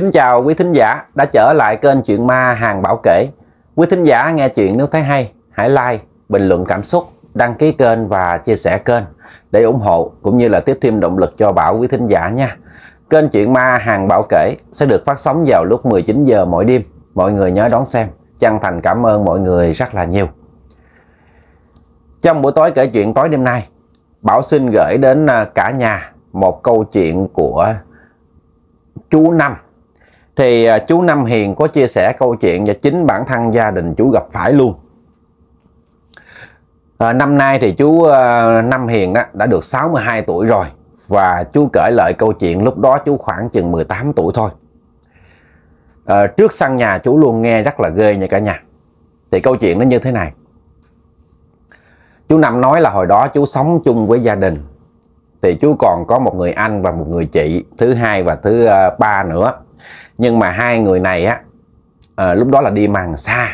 Kính chào quý thính giả đã trở lại kênh Chuyện Ma Hàng Bảo Kể. Quý thính giả nghe chuyện nếu thấy hay, hãy like, bình luận cảm xúc, đăng ký kênh và chia sẻ kênh để ủng hộ cũng như là tiếp thêm động lực cho Bảo quý thính giả nha. Kênh Chuyện Ma Hàng Bảo Kể sẽ được phát sóng vào lúc 19 giờ mỗi đêm. Mọi người nhớ đón xem. Chân thành cảm ơn mọi người rất là nhiều. Trong buổi tối kể chuyện tối đêm nay, Bảo xin gửi đến à, cả nhà một câu chuyện của chú Năm thì à, chú Năm Hiền có chia sẻ câu chuyện và chính bản thân gia đình chú gặp phải luôn. À, năm nay thì chú uh, Năm Hiền đó đã được 62 tuổi rồi và chú kể lại câu chuyện lúc đó chú khoảng chừng 18 tuổi thôi. À, trước sân nhà chú luôn nghe rất là ghê nha cả nhà. Thì câu chuyện nó như thế này. Chú Năm nói là hồi đó chú sống chung với gia đình thì chú còn có một người anh và một người chị thứ hai và thứ à, ba nữa nhưng mà hai người này á à, lúc đó là đi màng xa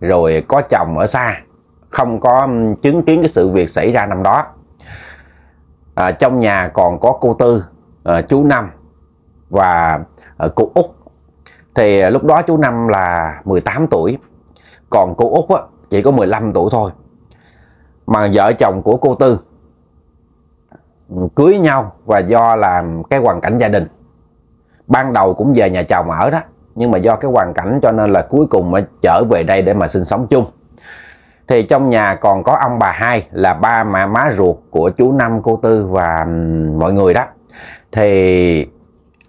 rồi có chồng ở xa không có chứng kiến cái sự việc xảy ra năm đó à, trong nhà còn có cô tư à, chú năm và à, cô út thì à, lúc đó chú năm là 18 tuổi còn cô út á, chỉ có 15 tuổi thôi mà vợ chồng của cô tư cưới nhau và do làm cái hoàn cảnh gia đình ban đầu cũng về nhà chồng ở đó nhưng mà do cái hoàn cảnh cho nên là cuối cùng mới trở về đây để mà sinh sống chung thì trong nhà còn có ông bà hai là ba mẹ má ruột của chú năm cô tư và mọi người đó thì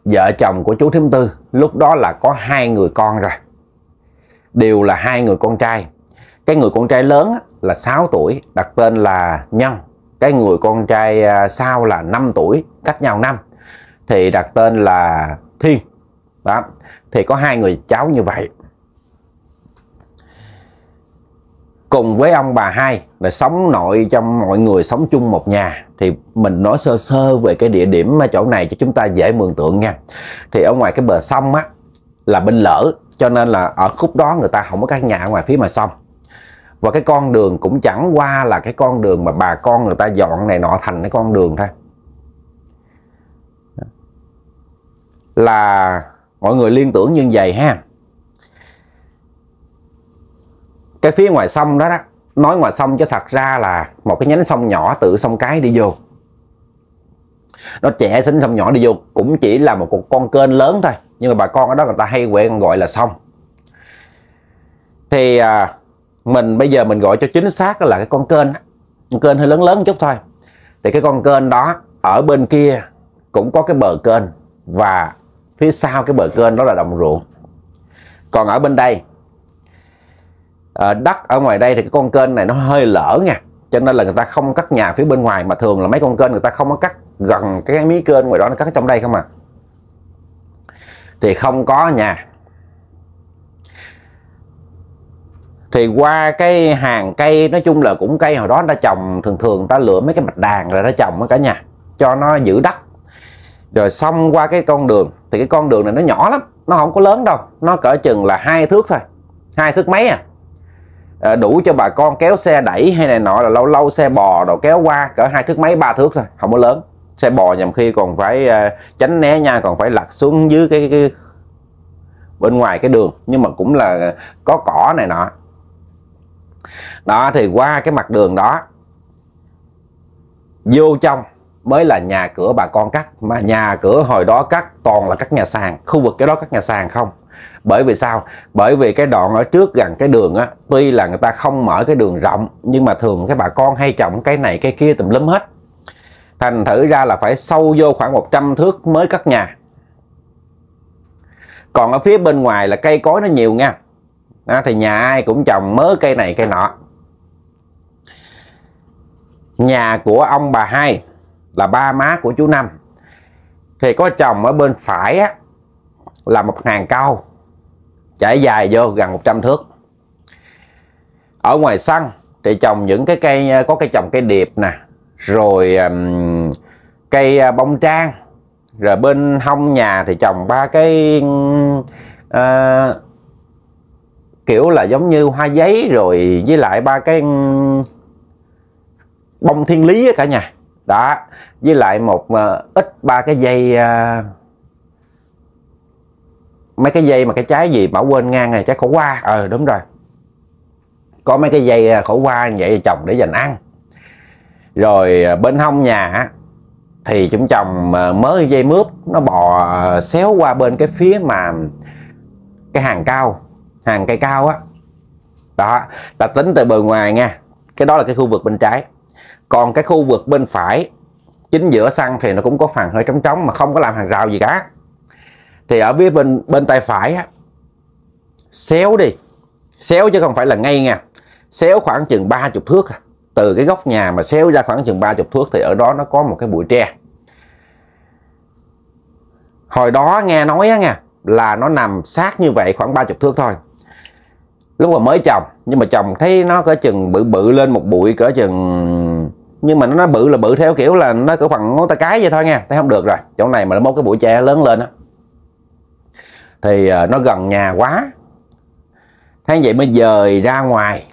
vợ chồng của chú thím tư lúc đó là có hai người con rồi đều là hai người con trai cái người con trai lớn là 6 tuổi đặt tên là nhân cái người con trai à, sau là 5 tuổi cách nhau năm thì đặt tên là Thiên đó thì có hai người cháu như vậy cùng với ông bà hai là sống nội trong mọi người sống chung một nhà thì mình nói sơ sơ về cái địa điểm mà chỗ này cho chúng ta dễ mường tượng nha thì ở ngoài cái bờ sông á là bên lỡ cho nên là ở khúc đó người ta không có các nhà ngoài phía mà sông và cái con đường cũng chẳng qua là cái con đường mà bà con người ta dọn này nọ thành cái con đường thôi là mọi người liên tưởng như vậy ha cái phía ngoài sông đó đó nói ngoài sông chứ thật ra là một cái nhánh sông nhỏ từ sông cái đi vô nó trẻ xính sông nhỏ đi vô cũng chỉ là một con kênh lớn thôi nhưng mà bà con ở đó người ta hay quen gọi là sông thì à, mình bây giờ mình gọi cho chính xác là cái con kênh con kênh hơi lớn lớn chút thôi thì cái con kênh đó ở bên kia cũng có cái bờ kênh và phía sau cái bờ kênh đó là đồng ruộng còn ở bên đây à, đất ở ngoài đây thì cái con kênh này nó hơi lỡ nha cho nên là người ta không cắt nhà phía bên ngoài mà thường là mấy con kênh người ta không có cắt gần cái mí kênh ngoài đó nó cắt trong đây không à thì không có nhà thì qua cái hàng cây nói chung là cũng cây hồi đó người ta trồng thường thường người ta lựa mấy cái mạch đàn rồi ta trồng ở cả nhà cho nó giữ đất rồi xong qua cái con đường thì cái con đường này nó nhỏ lắm nó không có lớn đâu nó cỡ chừng là hai thước thôi hai thước mấy à, à đủ cho bà con kéo xe đẩy hay này nọ là lâu lâu xe bò đồ kéo qua cỡ hai thước mấy ba thước thôi không có lớn xe bò nhầm khi còn phải à, tránh né nha còn phải lật xuống dưới cái, cái bên ngoài cái đường nhưng mà cũng là có cỏ này nọ đó thì qua cái mặt đường đó vô trong mới là nhà cửa bà con cắt mà nhà cửa hồi đó cắt toàn là các nhà sàn khu vực cái đó các nhà sàn không bởi vì sao bởi vì cái đoạn ở trước gần cái đường á tuy là người ta không mở cái đường rộng nhưng mà thường cái bà con hay trồng cái này cái kia tùm lum hết thành thử ra là phải sâu vô khoảng 100 thước mới cắt nhà còn ở phía bên ngoài là cây cối nó nhiều nha à, thì nhà ai cũng trồng mớ cây này cây nọ nhà của ông bà hai là ba má của chú Năm thì có chồng ở bên phải á, là một hàng cao chảy dài vô gần 100 thước ở ngoài sân thì trồng những cái cây có cây trồng cây điệp nè rồi um, cây à, bông trang rồi bên hông nhà thì trồng ba cái uh, kiểu là giống như hoa giấy rồi với lại ba cái bông thiên lý cả nhà đó với lại một uh, ít ba cái dây uh, mấy cái dây mà cái trái gì bảo quên ngang này trái khổ qua ờ đúng rồi có mấy cái dây ờ, khổ qua như vậy chồng để dành ăn rồi bên hông nhà thì chúng chồng mới dây mướp nó bò xéo qua bên cái phía mà cái hàng cao hàng cây cao á đó là tính từ bờ ngoài nha cái đó là cái khu vực bên trái còn cái khu vực bên phải chính giữa sân thì nó cũng có phần hơi trống trống mà không có làm hàng rào gì cả thì ở phía bên bên tay phải á, xéo đi xéo chứ không phải là ngay nha xéo khoảng chừng 30 thước à. từ cái góc nhà mà xéo ra khoảng chừng 30 thước thì ở đó nó có một cái bụi tre hồi đó nghe nói á nha là nó nằm sát như vậy khoảng 30 thước thôi lúc mà mới chồng nhưng mà chồng thấy nó cỡ chừng bự bự lên một bụi cỡ chừng nhưng mà nó, bự là bự theo kiểu là nó cứ bằng ngón tay cái vậy thôi nha thấy không được rồi chỗ này mà nó mốt cái bụi tre lớn lên á thì à, nó gần nhà quá thế vậy mới dời ra ngoài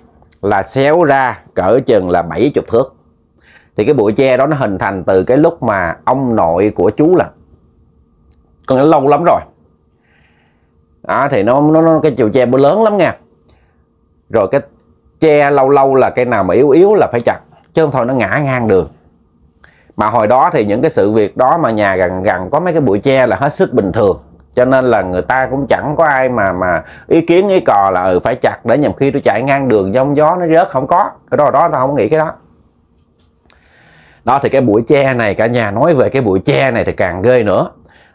là xéo ra cỡ chừng là 70 thước thì cái bụi tre đó nó hình thành từ cái lúc mà ông nội của chú là con nó lâu lắm rồi đó, thì nó, nó nó cái chiều tre bữa lớn lắm nha rồi cái tre lâu lâu là cây nào mà yếu yếu là phải chặt chứ không thôi nó ngã ngang đường mà hồi đó thì những cái sự việc đó mà nhà gần gần có mấy cái bụi tre là hết sức bình thường cho nên là người ta cũng chẳng có ai mà mà ý kiến ý cò là ừ, phải chặt để nhằm khi tôi chạy ngang đường giông gió nó rớt không có cái đó đó tao không nghĩ cái đó đó thì cái bụi tre này cả nhà nói về cái bụi tre này thì càng ghê nữa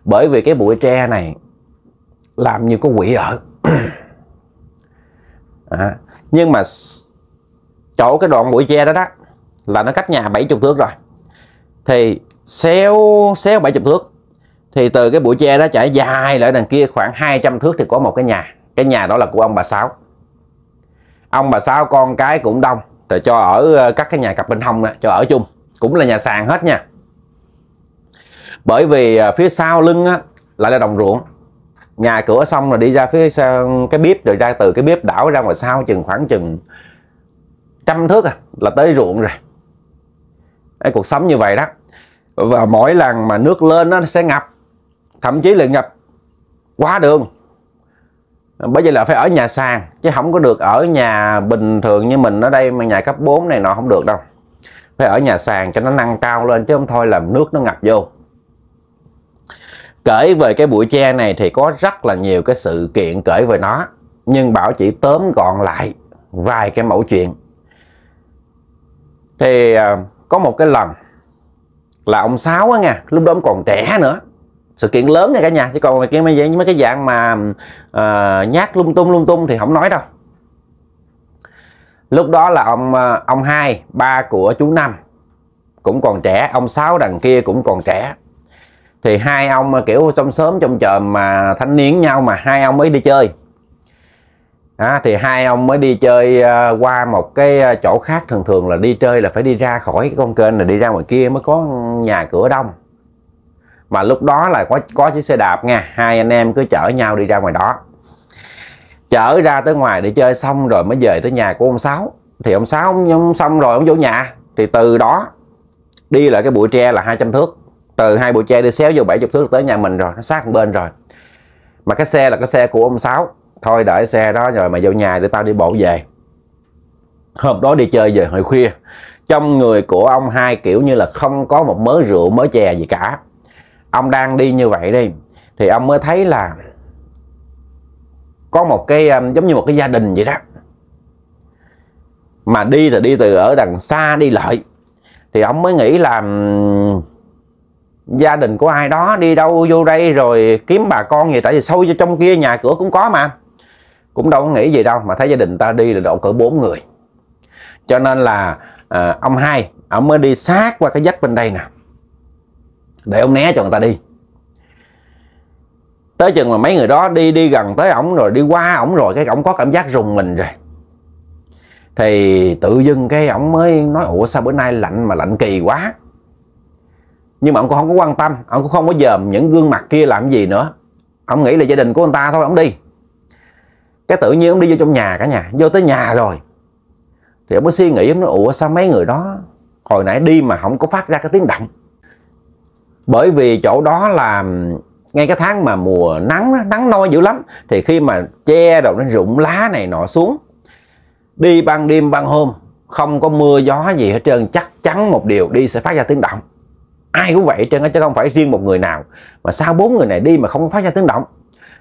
bởi vì cái bụi tre này làm như có quỷ ở à, nhưng mà chỗ cái đoạn bụi tre đó đó là nó cách nhà 70 thước rồi thì xéo xéo 70 thước thì từ cái bụi tre đó chảy dài lại đằng kia khoảng 200 thước thì có một cái nhà cái nhà đó là của ông bà Sáu ông bà Sáu con cái cũng đông rồi cho ở ờ, các cái nhà cặp bên hông đó, cho ở chung cũng là nhà sàn hết nha bởi vì ờ, phía sau lưng á, lại là đồng ruộng nhà cửa xong rồi đi ra phía sau cái bếp rồi ra từ cái bếp đảo ra ngoài sau chừng khoảng chừng trăm thước à là tới ruộng rồi Đấy, cuộc sống như vậy đó và mỗi lần mà nước lên nó sẽ ngập thậm chí là ngập quá đường bởi vậy là phải ở nhà sàn chứ không có được ở nhà bình thường như mình ở đây mà nhà cấp 4 này nọ không được đâu phải ở nhà sàn cho nó nâng cao lên chứ không thôi là nước nó ngập vô kể về cái bụi tre này thì có rất là nhiều cái sự kiện kể về nó nhưng bảo chỉ tóm gọn lại vài cái mẫu chuyện thì à, có một cái lần là ông sáu á nha lúc đó ông còn trẻ nữa sự kiện lớn nha cả nhà chứ còn mấy cái mấy, mấy cái dạng mà uh, nhát lung tung lung tung thì không nói đâu lúc đó là ông ờ, ông hai ba của chú năm cũng còn trẻ ông sáu đằng kia cũng còn trẻ thì hai ông kiểu sớm sớm trong chờ mà thanh niên nhau mà hai ông mới đi chơi à, thì hai ông mới đi chơi à, qua một cái à, chỗ khác thường thường là đi chơi là phải đi ra khỏi cái con kênh là đi ra ngoài kia mới có nhà cửa đông mà lúc đó là có có chiếc xe đạp nha hai anh em cứ chở nhau đi ra ngoài đó chở ra tới ngoài để chơi xong rồi mới về tới nhà của ông sáu thì ông sáu ông xong rồi ông vô nhà thì từ đó đi lại cái bụi tre là 200 thước từ hai bụi tre đi xéo vô 70 thước tới nhà mình rồi nó sát bên rồi mà cái xe là cái xe của ông sáu thôi đợi xe đó rồi mày vô nhà để tao đi bộ về hôm đó đi chơi về hồi khuya trong người của ông hai kiểu như là không có một mớ rượu mớ chè gì cả ông đang đi như vậy đi thì ông mới thấy là có một cái um, giống như một cái gia đình vậy đó mà đi là đi từ ở đằng xa đi lại thì ông mới nghĩ là um, gia đình của ai đó đi đâu vô đây rồi kiếm bà con gì tại vì sâu vô trong kia nhà cửa cũng có mà cũng đâu có nghĩ gì đâu mà thấy gia đình ta đi là độ cỡ bốn người cho nên là à, ông hai ông mới đi sát qua cái dách bên đây nè để ông né cho người ta đi tới chừng mà mấy người đó đi đi gần tới ổng rồi đi qua ổng rồi cái ổng có cảm giác rùng mình rồi thì tự dưng cái ổng mới nói ủa sao bữa nay lạnh mà lạnh kỳ quá nhưng mà ông cũng không có quan tâm ông cũng không có dòm những gương mặt kia làm gì nữa ông nghĩ là gia đình của người ta thôi ông đi cái tự nhiên ông đi vô trong nhà cả nhà vô tới nhà rồi thì ông mới suy nghĩ ông nói ủa sao mấy người đó hồi nãy đi mà không có phát ra cái tiếng động bởi vì chỗ đó là ngay cái tháng mà mùa nắng nắng nôi dữ lắm thì khi mà che rồi nó rụng lá này nọ xuống đi ban đêm ban hôm không có mưa gió gì hết trơn chắc chắn một điều đi sẽ phát ra tiếng động ai cũng vậy trơn chứ không phải riêng một người nào mà sao bốn người này đi mà không phát ra tiếng động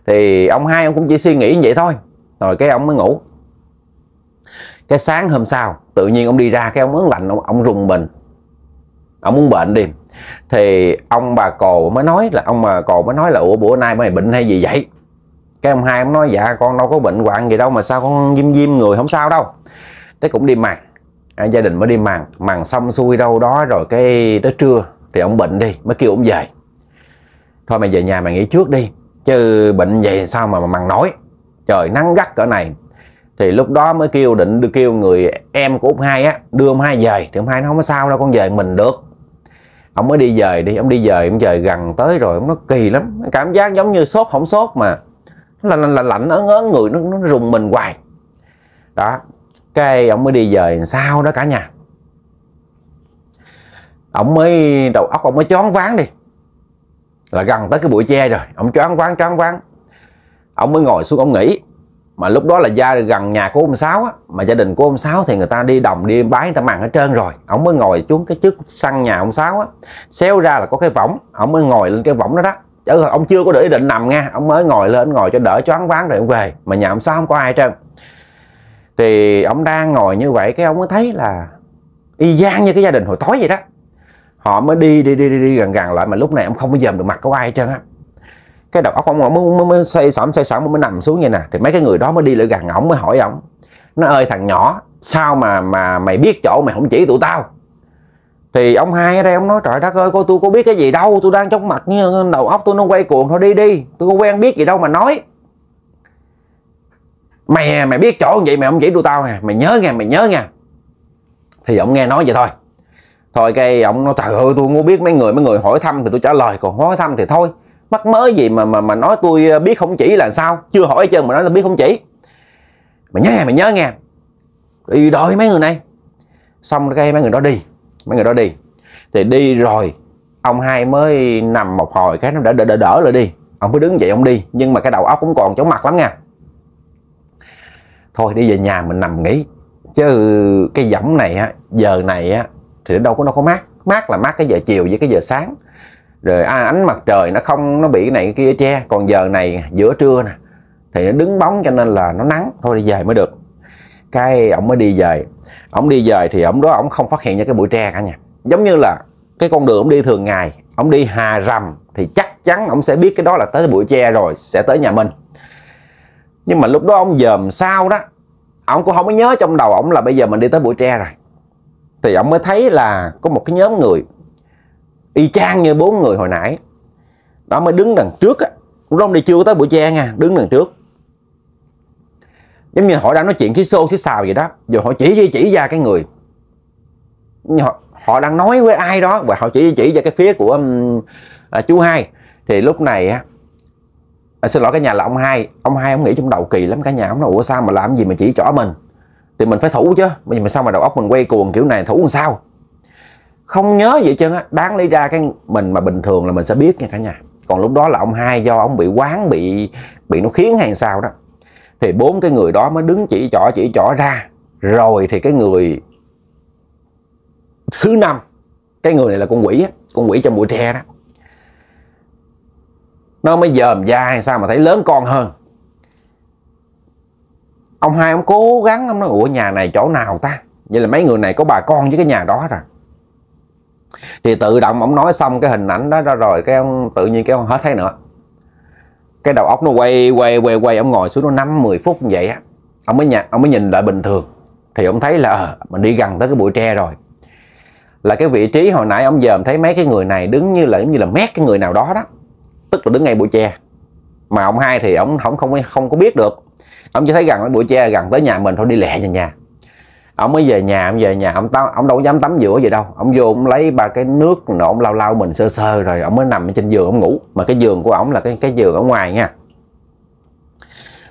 thì ông hai ông cũng chỉ suy nghĩ như vậy thôi rồi cái ông mới ngủ cái sáng hôm sau tự nhiên ông đi ra cái ông ớn lạnh ông, ông rùng mình ông muốn bệnh đi thì ông bà cò mới nói là ông bà cò mới nói là ủa bữa nay mày bệnh hay gì vậy cái ông hai ông nói dạ con đâu có bệnh hoạn gì đâu mà sao con diêm diêm người không sao đâu thế cũng đi màng à, gia đình mới đi màng màng xong xuôi đâu đó rồi cái tới trưa thì ông bệnh đi mới kêu ông về thôi mày về nhà mày nghỉ trước đi chứ bệnh vậy sao mà màng nổi trời nắng gắt cỡ này thì lúc đó mới kêu định đưa kêu người em của út hai á đưa ông hai về thì ông hai nó không có sao đâu con về mình được ông mới đi về đi ông đi về ông về gần tới rồi ông nó kỳ lắm cảm giác giống như sốt không sốt mà là là, là lạnh ớn ớn người nó nó rùng mình hoài đó cái ông mới đi về sao đó cả nhà ông mới đầu óc ông mới choáng váng đi là gần tới cái bụi tre rồi ông choáng váng choáng váng ông mới ngồi xuống ông nghỉ mà lúc đó là gia gần nhà của ông sáu á mà gia đình của ông sáu thì người ta đi đồng đi bái người ta mặn ở trên rồi ông mới ngồi xuống cái trước sân nhà ông sáu á xéo ra là có cái võng ông mới ngồi lên cái võng đó đó chứ ông chưa có để ý định nằm nghe ông mới ngồi lên ngồi cho đỡ choáng váng rồi ông về mà nhà ông sáu không có ai trơn thì ông đang ngồi như vậy cái ông mới thấy là y gian như cái gia đình hồi tối vậy đó họ mới đi đi đi đi, đi gần gần lại mà lúc này ông không có dòm được mặt của ai hết trơn á cái đầu óc ông mới, mới, mới xây sẩm xây sẩm mới nằm xuống như nè thì mấy cái người đó mới đi lại gần ổng mới hỏi ổng nó ơi thằng nhỏ sao mà mà mày biết chỗ mày không chỉ tụi tao thì ông hai ở đây ông nói trời đất ơi cô tôi có biết cái gì đâu tôi đang chóng mặt như đầu óc tôi nó quay cuồng thôi đi đi tôi có quen biết gì đâu mà nói mày mày biết chỗ vậy mày không chỉ tụi tao nè mày nhớ nghe mày nhớ nha thì ông nghe nói vậy thôi thôi cái ông nói trời ơi tôi không biết mấy người mấy người hỏi thăm thì tôi trả lời còn hỏi thăm thì thôi mắc mới gì mà mà mà nói tôi ờ, biết không chỉ là sao chưa hỏi trơn mà nói là biết không chỉ mày nhớ nghe mày nhớ nghe đi đòi mấy người này xong cái mấy người đó đi mấy người đó đi thì đi rồi ông hai mới nằm một hồi cái nó đã đỡ đỡ, đỡ lại đi ông mới đứng dậy ông đi nhưng mà cái đầu óc cũng còn chóng mặt lắm nha thôi đi về nhà mình nằm nghỉ chứ cái giọng này á giờ này á thì đâu có đâu có mát mát là mát cái giờ chiều với cái giờ sáng rồi à, ánh mặt trời nó không nó bị cái này cái kia che còn giờ này giữa trưa nè thì nó đứng bóng cho nên là nó nắng thôi đi về mới được cái ổng mới đi về ổng đi về thì ổng đó ổng không phát hiện ra cái bụi tre cả nha, giống như là cái con đường ổng đi thường ngày ổng đi hà rầm thì chắc chắn ổng sẽ biết cái đó là tới bụi tre rồi sẽ tới nhà mình nhưng mà lúc đó ông dòm sao đó ổng cũng không có nhớ trong đầu ổng là bây giờ mình đi tới bụi tre rồi thì ổng mới thấy là có một cái nhóm người y chang như bốn người hồi nãy đó mới đứng đằng trước á rong đi chưa có tới buổi trang nha, đứng đằng trước giống như họ đang nói chuyện khí xô khí xào vậy đó rồi họ chỉ chỉ ra cái người họ, họ đang nói với ai đó và họ chỉ chỉ ra cái phía của à, chú hai thì lúc này á à, xin lỗi cái nhà là ông hai ông hai ông nghĩ trong đầu kỳ lắm cả nhà ông nói ủa sao mà làm gì mà chỉ trỏ mình thì mình phải thủ chứ bây giờ mà sao mà đầu óc mình quay cuồng kiểu này thủ làm sao không nhớ gì chân á đáng lấy ra cái mình mà bình thường là mình sẽ biết nha cả nhà còn lúc đó là ông hai do ông bị quán bị bị nó khiến hay sao đó thì bốn cái người đó mới đứng chỉ trỏ chỉ trỏ ra rồi thì cái người thứ năm cái người này là con quỷ á con quỷ trong bụi tre đó nó mới dòm da hay sao mà thấy lớn con hơn ông hai ông cố gắng ông nói ủa nhà này chỗ nào ta vậy là mấy người này có bà con với cái nhà đó rồi thì tự động ông nói xong cái hình ảnh đó ra rồi cái ông tự nhiên cái ông hết thấy nữa cái đầu óc nó quay quay quay quay ông ngồi xuống nó năm mười phút như vậy á ông mới nhặt ông mới nhìn lại bình thường thì ông thấy là ờ, mình đi gần tới cái bụi tre rồi là cái vị trí hồi nãy ông dòm thấy mấy cái người này đứng như là giống như là mét cái người nào đó đó tức là đứng ngay bụi tre mà ông hai thì ông không không không có biết được ông chỉ thấy gần cái bụi tre gần tới nhà mình thôi đi lẹ nhà nhà ông mới về nhà ông về nhà ông tao ông đâu dám tắm giữa gì đâu ông vô ông lấy ba cái nước nọ ông lau lau mình sơ sơ rồi ông mới nằm trên giường ông ngủ mà cái giường của ông là cái cái giường ở ngoài nha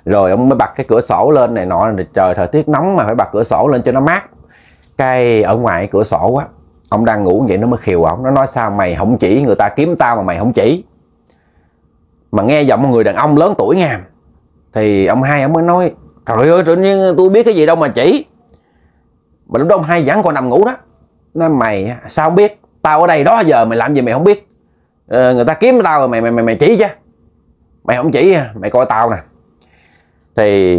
rồi ông mới bật cái cửa sổ lên này nọ trời thời tiết nóng mà phải bật cửa sổ lên cho nó mát cái ở ngoài cửa sổ á ông đang ngủ vậy nó mới khiều ông nó nói sao mày không chỉ người ta kiếm tao mà mày không chỉ mà nghe giọng một người đàn ông lớn tuổi nha thì ông hai ông mới nói trời ơi tự nhiên tôi biết cái gì đâu mà chỉ mà lúc đó ông hai vẫn còn nằm ngủ đó nó mày sao không biết tao ở đây đó giờ mày làm gì mày không biết ờ, người ta kiếm tao rồi mày mày mày, mày chỉ chứ mày không chỉ mày coi tao nè thì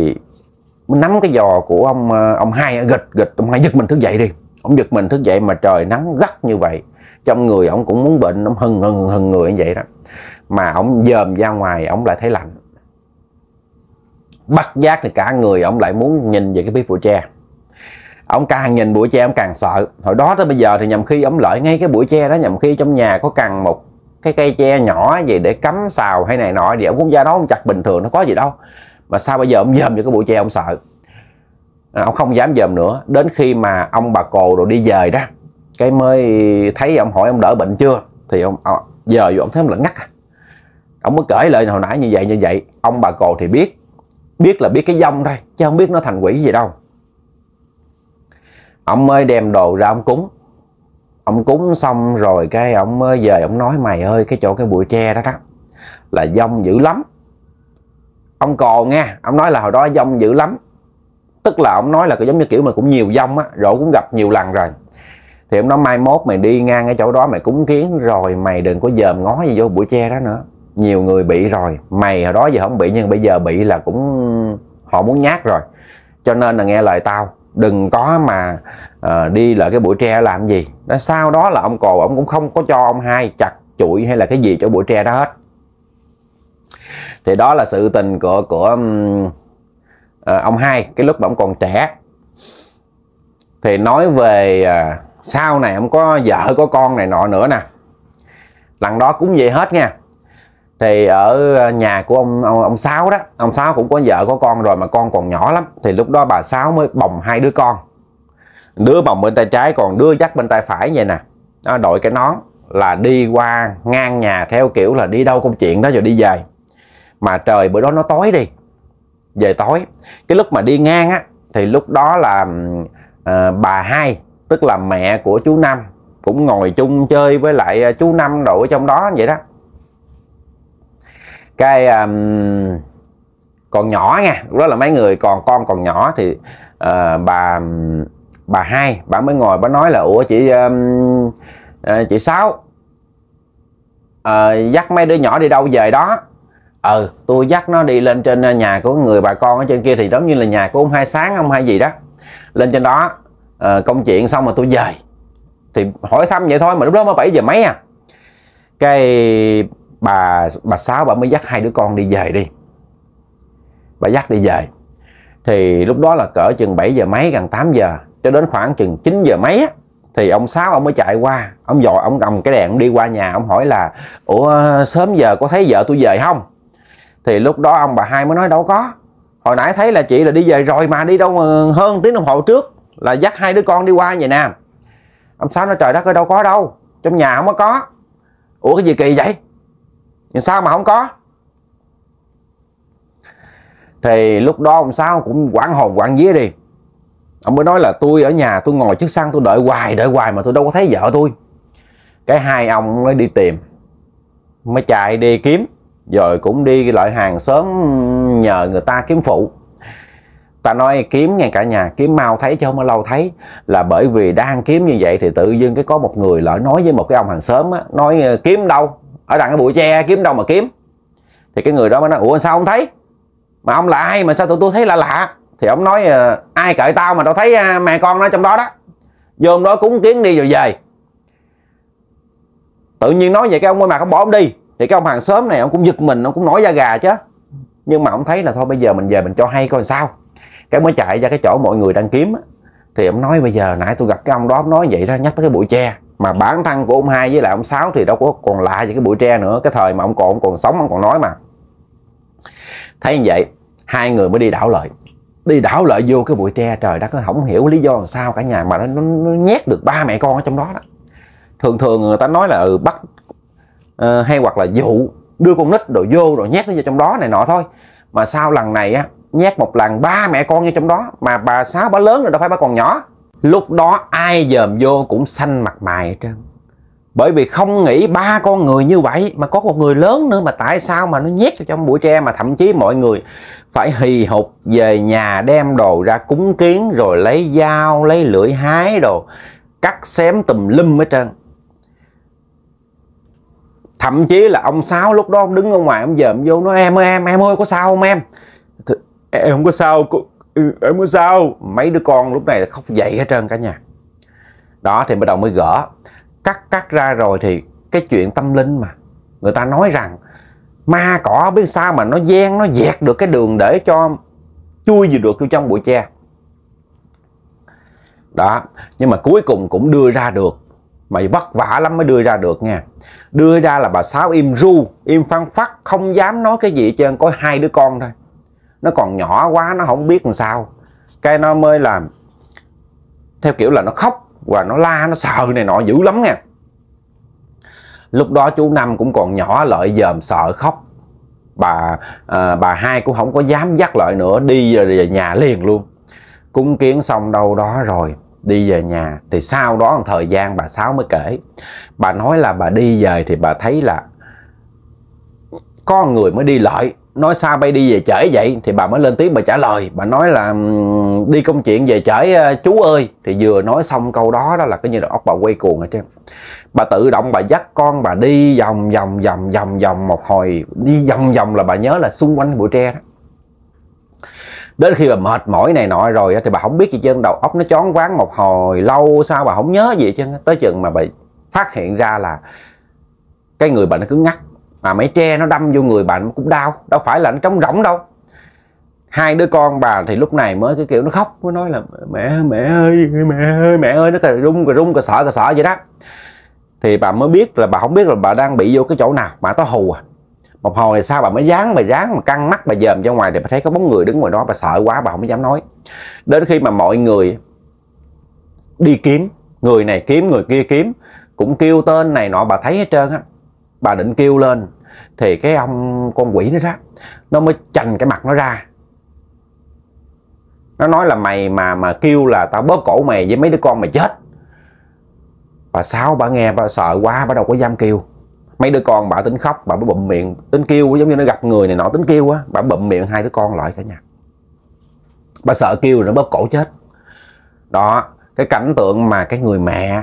mình nắm cái giò của ông ờ, ông hai gịch gịch ông hai giật mình thức dậy đi ông giật mình thức dậy mà trời nắng gắt như vậy trong người ông cũng muốn bệnh ông hừng hừng hừng người như vậy đó mà ông dòm ra ngoài ông lại thấy lạnh bắt giác thì cả người ông lại muốn nhìn về cái bếp phụ tre ông càng nhìn bụi tre ông càng sợ hồi đó tới bây giờ thì nhầm khi ông lợi ngay cái bụi tre đó nhầm khi trong nhà có cần một cái cây tre nhỏ gì để cắm xào hay này nọ thì ông cũng ra đó ông chặt bình thường nó có gì đâu mà sao bây giờ ông dòm vô cái bụi tre ông sợ à, ông không dám dòm nữa đến khi mà ông bà cồ rồi đi về đó cái mới thấy ông hỏi ông đỡ bệnh chưa thì ông à, giờ vô ông thấy ông lạnh ngắt à. ông mới kể lời hồi nãy như vậy như vậy ông bà cồ thì biết biết là biết cái dông thôi chứ không biết nó thành quỷ gì đâu ông mới đem đồ ra ông cúng ông cúng xong rồi cái ông mới về ông nói mày ơi cái chỗ cái bụi tre đó đó là dông dữ lắm ông còn nghe ông nói là hồi đó dông dữ lắm tức là ông nói là giống như kiểu mà cũng nhiều dông á rồi cũng gặp nhiều lần rồi thì ông nói mai mốt mày đi ngang cái chỗ đó mày cúng kiến rồi mày đừng có dòm ngó gì vô bụi tre đó nữa nhiều người bị rồi mày hồi đó giờ không bị nhưng bây giờ bị là cũng họ muốn nhát rồi cho nên là nghe lời tao đừng có mà uh, đi lại cái bụi tre làm gì đó, sau đó là ông cồ ông cũng không có cho ông hai chặt chuỗi hay là cái gì cho bụi tre đó hết thì đó là sự tình của của uh, ông hai cái lúc mà ông còn trẻ thì nói về uh, sau này ông có vợ có con này nọ nữa nè lần đó cũng vậy hết nha thì ở ờ, nhà của ông ông, ông sáu đó ông sáu cũng có vợ có con rồi mà con còn nhỏ lắm thì lúc đó bà sáu mới bồng hai đứa con đứa bồng bên tay trái còn đứa dắt bên tay phải vậy nè nó đội cái nón là đi qua ngang nhà theo kiểu là đi đâu công chuyện đó rồi đi về mà trời bữa đó nó tối đi về tối cái lúc mà đi ngang á thì lúc đó là à, bà hai tức là mẹ của chú năm cũng ngồi chung chơi với lại ờ, chú năm đội trong đó vậy đó cái um, còn nhỏ nha lúc đó là mấy người còn con còn nhỏ thì uh, bà bà hai bà mới ngồi bà nói là ủa chị um, uh, chị sáu uh, dắt mấy đứa nhỏ đi đâu về đó ừ tôi dắt nó đi lên trên nhà của người bà con ở trên kia thì giống như là nhà của ông hai sáng ông hai gì đó lên trên đó uh, công chuyện xong mà tôi về thì hỏi thăm vậy thôi mà lúc đó mới 7 giờ mấy à cái bà bà sáu bà mới dắt hai đứa con đi về đi bà dắt đi về thì lúc đó là cỡ chừng 7 giờ mấy gần 8 giờ cho đến khoảng chừng 9 giờ mấy á, thì ông sáu ông mới chạy qua ông dội ông cầm cái đèn ông đi qua nhà ông hỏi là ủa sớm giờ có thấy vợ tôi về không thì lúc đó ông bà hai mới nói đâu có hồi nãy thấy là chị là đi về rồi mà đi đâu mà hơn tiếng đồng hồ trước là dắt hai đứa con đi qua vậy nè ông sáu nói trời đất ơi đâu có đâu trong nhà không có có ủa cái gì kỳ vậy nhưng sao mà không có thì lúc đó ông sao cũng quảng hồn quảng vía đi ông mới nói là tôi ở nhà tôi ngồi trước xăng tôi đợi hoài đợi hoài mà tôi đâu có thấy vợ tôi cái hai ông mới đi tìm mới chạy đi kiếm rồi cũng đi loại hàng sớm nhờ người ta kiếm phụ ta nói kiếm ngay cả nhà kiếm mau thấy chứ không có lâu thấy là bởi vì đang kiếm như vậy thì tự dưng cái có một người lại nói với một cái ông hàng xóm á, nói kiếm đâu ở đằng cái bụi tre kiếm đâu mà kiếm thì cái người đó mới nói ủa sao không thấy mà ông là ai mà sao tụi tôi thấy lạ lạ thì ông nói ờ, ai cởi tao mà tao thấy à, mẹ con nó trong đó đó vô ông đó cúng kiến đi rồi về tự nhiên nói vậy cái ông quay mặt ông bỏ ông đi thì cái ông hàng xóm này ông cũng giật mình ông cũng nói ra gà chứ nhưng mà ông thấy là thôi bây giờ mình về mình cho hay coi sao cái mới chạy ra cái chỗ mọi người đang kiếm thì ông nói bây giờ nãy tôi gặp cái ông đó ông nói vậy đó nhắc tới cái bụi tre mà bản thân của ông hai với lại ông sáu thì đâu có còn lạ gì cái bụi tre nữa cái thời mà ông còn ông còn sống ông còn nói mà thấy như vậy hai người mới đi đảo lợi đi đảo lợi vô cái bụi tre trời đất nó không hiểu lý do làm sao cả nhà mà nó, nó, nó nhét được ba mẹ con ở trong đó đó thường thường người ta nói là ừ, bắt uh, hay hoặc là dụ đưa con nít đồ vô rồi nhét nó vô trong đó này nọ thôi mà sao lần này á nhét một lần ba mẹ con như trong đó mà bà sáu bà lớn rồi đâu phải bà còn nhỏ Lúc đó ai dòm vô cũng xanh mặt mày hết trơn. Bởi vì không nghĩ ba con người như vậy mà có một người lớn nữa mà tại sao mà nó nhét vào trong bụi tre mà thậm chí mọi người phải hì hục về nhà đem đồ ra cúng kiến rồi lấy dao, lấy lưỡi hái đồ, cắt xém tùm lum hết trơn. Thậm chí là ông Sáu lúc đó đứng ở ngoài ông dòm vô nói em ơi em, em ơi có sao không em? em không có sao, cô, ừ, ở sao mấy đứa con lúc này là khóc dậy hết trơn cả nhà đó thì bắt đầu mới gỡ cắt cắt ra rồi thì cái chuyện tâm linh mà người ta nói rằng ma cỏ biết sao mà nó gian nó dẹt được cái đường để cho chui gì được trong bụi tre đó nhưng mà cuối cùng cũng đưa ra được mày vất vả lắm mới đưa ra được nha đưa ra là bà sáu im ru im phăng phắc không dám nói cái gì hết trơn có hai đứa con thôi nó còn nhỏ quá nó không biết làm sao cái nó mới làm theo kiểu là nó khóc và nó la nó sợ này nọ dữ lắm nha lúc đó chú năm cũng còn nhỏ lợi dòm sợ khóc bà à, bà hai cũng không có dám dắt lợi nữa đi về nhà liền luôn cúng kiến xong đâu đó rồi đi về nhà thì sau đó một thời gian bà sáu mới kể bà nói là bà đi về thì bà thấy là có người mới đi lợi nói xa bay đi về trễ vậy thì bà mới lên tiếng bà trả lời bà nói là đi công chuyện về trễ ờ, chú ơi thì vừa nói xong câu đó đó là cái như là ốc bà quay cuồng ở trên bà tự động bà dắt con bà đi vòng vòng vòng vòng vòng một hồi đi vòng vòng là bà nhớ là xung quanh bụi tre đó đến khi bà mệt mỏi này nọ rồi thì bà không biết gì chân đầu óc nó chón váng một hồi lâu sao bà không nhớ gì chứ tới chừng mà bà phát hiện ra là cái người bà nó cứ ngắt mà mấy tre nó đâm vô người bạn cũng đau đâu phải là nó trống rỗng đâu hai đứa con bà thì lúc này mới cái kiểu nó khóc mới nói là mẹ mẹ ơi mẹ ơi mẹ ơi nó cà rung cà rung cà sợ cà sợ vậy đó thì bà mới biết là bà không biết là bà đang bị vô cái chỗ nào bà tó hù à một hồi sau bà mới dán bà dán mà căng mắt bà dòm ra ngoài thì bà thấy có bóng người đứng ngoài đó bà sợ quá bà không dám nói đến khi mà mọi người đi kiếm người này kiếm người kia kiếm cũng kêu tên này nọ bà thấy hết trơn á bà định kêu lên thì cái ông con quỷ nó đó nó mới chành cái mặt nó ra nó nói là mày mà mà kêu là tao bóp cổ mày với mấy đứa con mày chết bà sáu bà nghe bà sợ quá bà đâu có dám kêu mấy đứa con bà tính khóc bà mới bụm miệng tính kêu giống như nó gặp người này nọ tính kêu á bà bụm miệng hai đứa con lại cả nhà bà sợ kêu rồi nó bóp cổ chết đó cái cảnh tượng mà cái người mẹ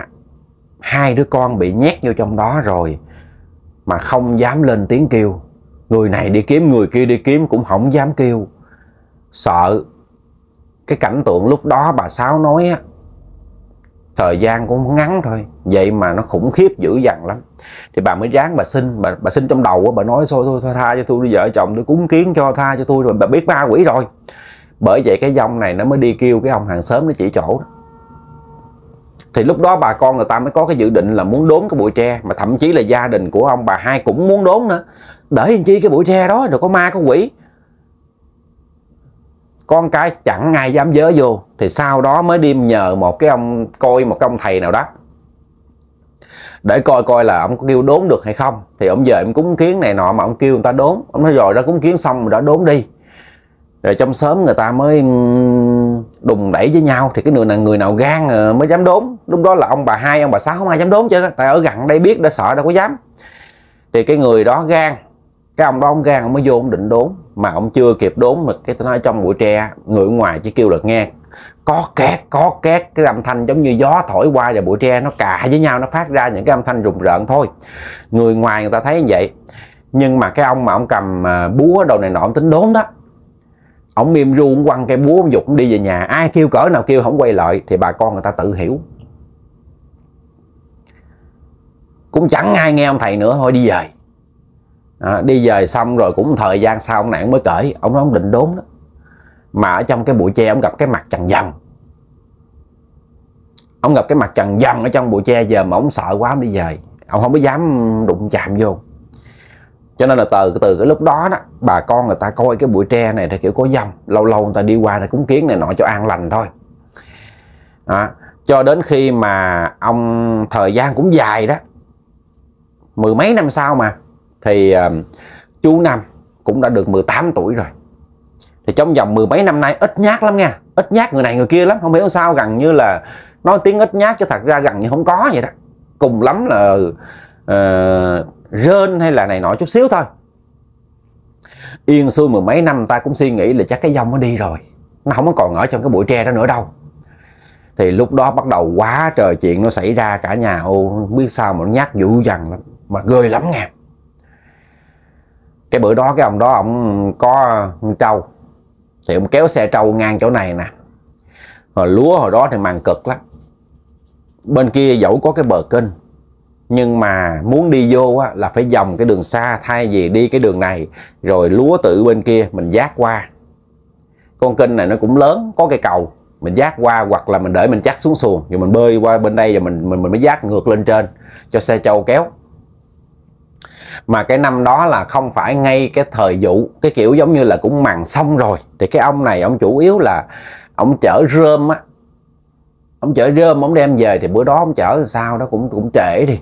hai đứa con bị nhét vô trong đó rồi mà không dám lên tiếng kêu. Người này đi kiếm, người kia đi kiếm cũng không dám kêu. Sợ. Cái cảnh tượng lúc đó bà Sáu nói á, thời gian cũng ngắn thôi vậy mà nó khủng khiếp dữ dằn lắm thì bà mới ráng bà xin bà, bà xin trong đầu bà nói thôi thôi, tha cho tôi đi vợ chồng tôi cúng kiến cho tha cho tôi rồi bà biết ma quỷ rồi bởi vậy cái dòng này nó mới đi kêu cái ông hàng xóm nó chỉ chỗ đó thì lúc đó bà con người ta mới có cái dự định là muốn đốn cái bụi tre mà thậm chí là gia đình của ông bà hai cũng muốn đốn nữa để làm chi cái bụi tre đó rồi có ma có quỷ con cái chẳng ai dám dớ vô thì sau đó mới đi nhờ một cái ông coi một cái ông thầy nào đó để coi coi là ông có kêu đốn được hay không thì ông giờ ông cúng kiến này nọ mà ông kêu người ta đốn ông nói rồi đã cúng kiến xong rồi đã đốn đi rồi trong sớm người ta mới đùng đẩy với nhau thì cái người nào người nào gan ờ, mới dám đốn lúc đó là ông bà hai ông bà sáu không ai dám đốn chứ tại ở gần đây biết đã sợ đâu có dám thì cái người đó gan cái ông đó ông gan ông mới vô ông định đốn mà ông chưa kịp đốn mà cái tôi nói trong bụi tre người ngoài chỉ kêu là nghe có két có két cái âm thanh giống như gió thổi qua và bụi tre nó cà với nhau nó phát ra những cái âm thanh rùng rợn thôi người ngoài người ta thấy như vậy nhưng mà cái ông mà ông cầm à, búa đầu này nọ ông tính đốn đó ổng im ru ông quăng cây búa ông dục đi về nhà ai kêu cỡ nào kêu không quay lại thì bà con người ta tự hiểu cũng chẳng ai nghe ông thầy nữa thôi đi về à, đi về xong rồi cũng thời gian sau ông này mới cởi ông nói ông định đốn đó mà ở trong cái bụi tre ông gặp cái mặt trần dần ông gặp cái mặt trần dần ở trong bụi tre giờ mà ông sợ quá ông đi về ông không có dám đụng chạm vô cho nên là từ từ cái lúc đó đó bà con người ta coi cái bụi tre này là kiểu có dâm lâu lâu người ta đi qua là cúng kiến này nọ cho an lành thôi đó. cho đến khi mà ông thời gian cũng dài đó mười mấy năm sau mà thì uh, chú năm cũng đã được 18 tuổi rồi thì trong vòng mười mấy năm nay ít nhát lắm nha ít nhát người này người kia lắm không hiểu sao gần như là nói tiếng ít nhát chứ thật ra gần như không có vậy đó cùng lắm là uh, rên hay là này nọ chút xíu thôi yên xuôi mười mấy năm ta cũng suy nghĩ là chắc cái dông nó đi rồi nó không còn ở trong cái bụi tre đó nữa đâu thì lúc đó bắt đầu quá trời chuyện nó xảy ra cả nhà ô biết sao mà nó nhát dữ dằn lắm mà ghê lắm nghe cái bữa đó cái ông đó ông có trâu thì ông kéo xe trâu ngang chỗ này nè hồi lúa hồi đó thì màn cực lắm bên kia dẫu có cái bờ kênh nhưng mà muốn đi vô á, là phải dòng cái đường xa thay vì đi cái đường này rồi lúa tự bên kia mình giác qua con kênh này nó cũng lớn có cây cầu mình giác qua hoặc là mình để mình chắc xuống xuồng rồi mình bơi qua bên đây rồi mình mình mình mới giác ngược lên trên cho xe châu kéo mà cái năm đó là không phải ngay cái thời vụ cái kiểu giống như là cũng màng xong rồi thì cái ông này ông chủ yếu là ông chở rơm á ông chở rơm ông đem về thì bữa đó ông chở sao đó cũng cũng trễ đi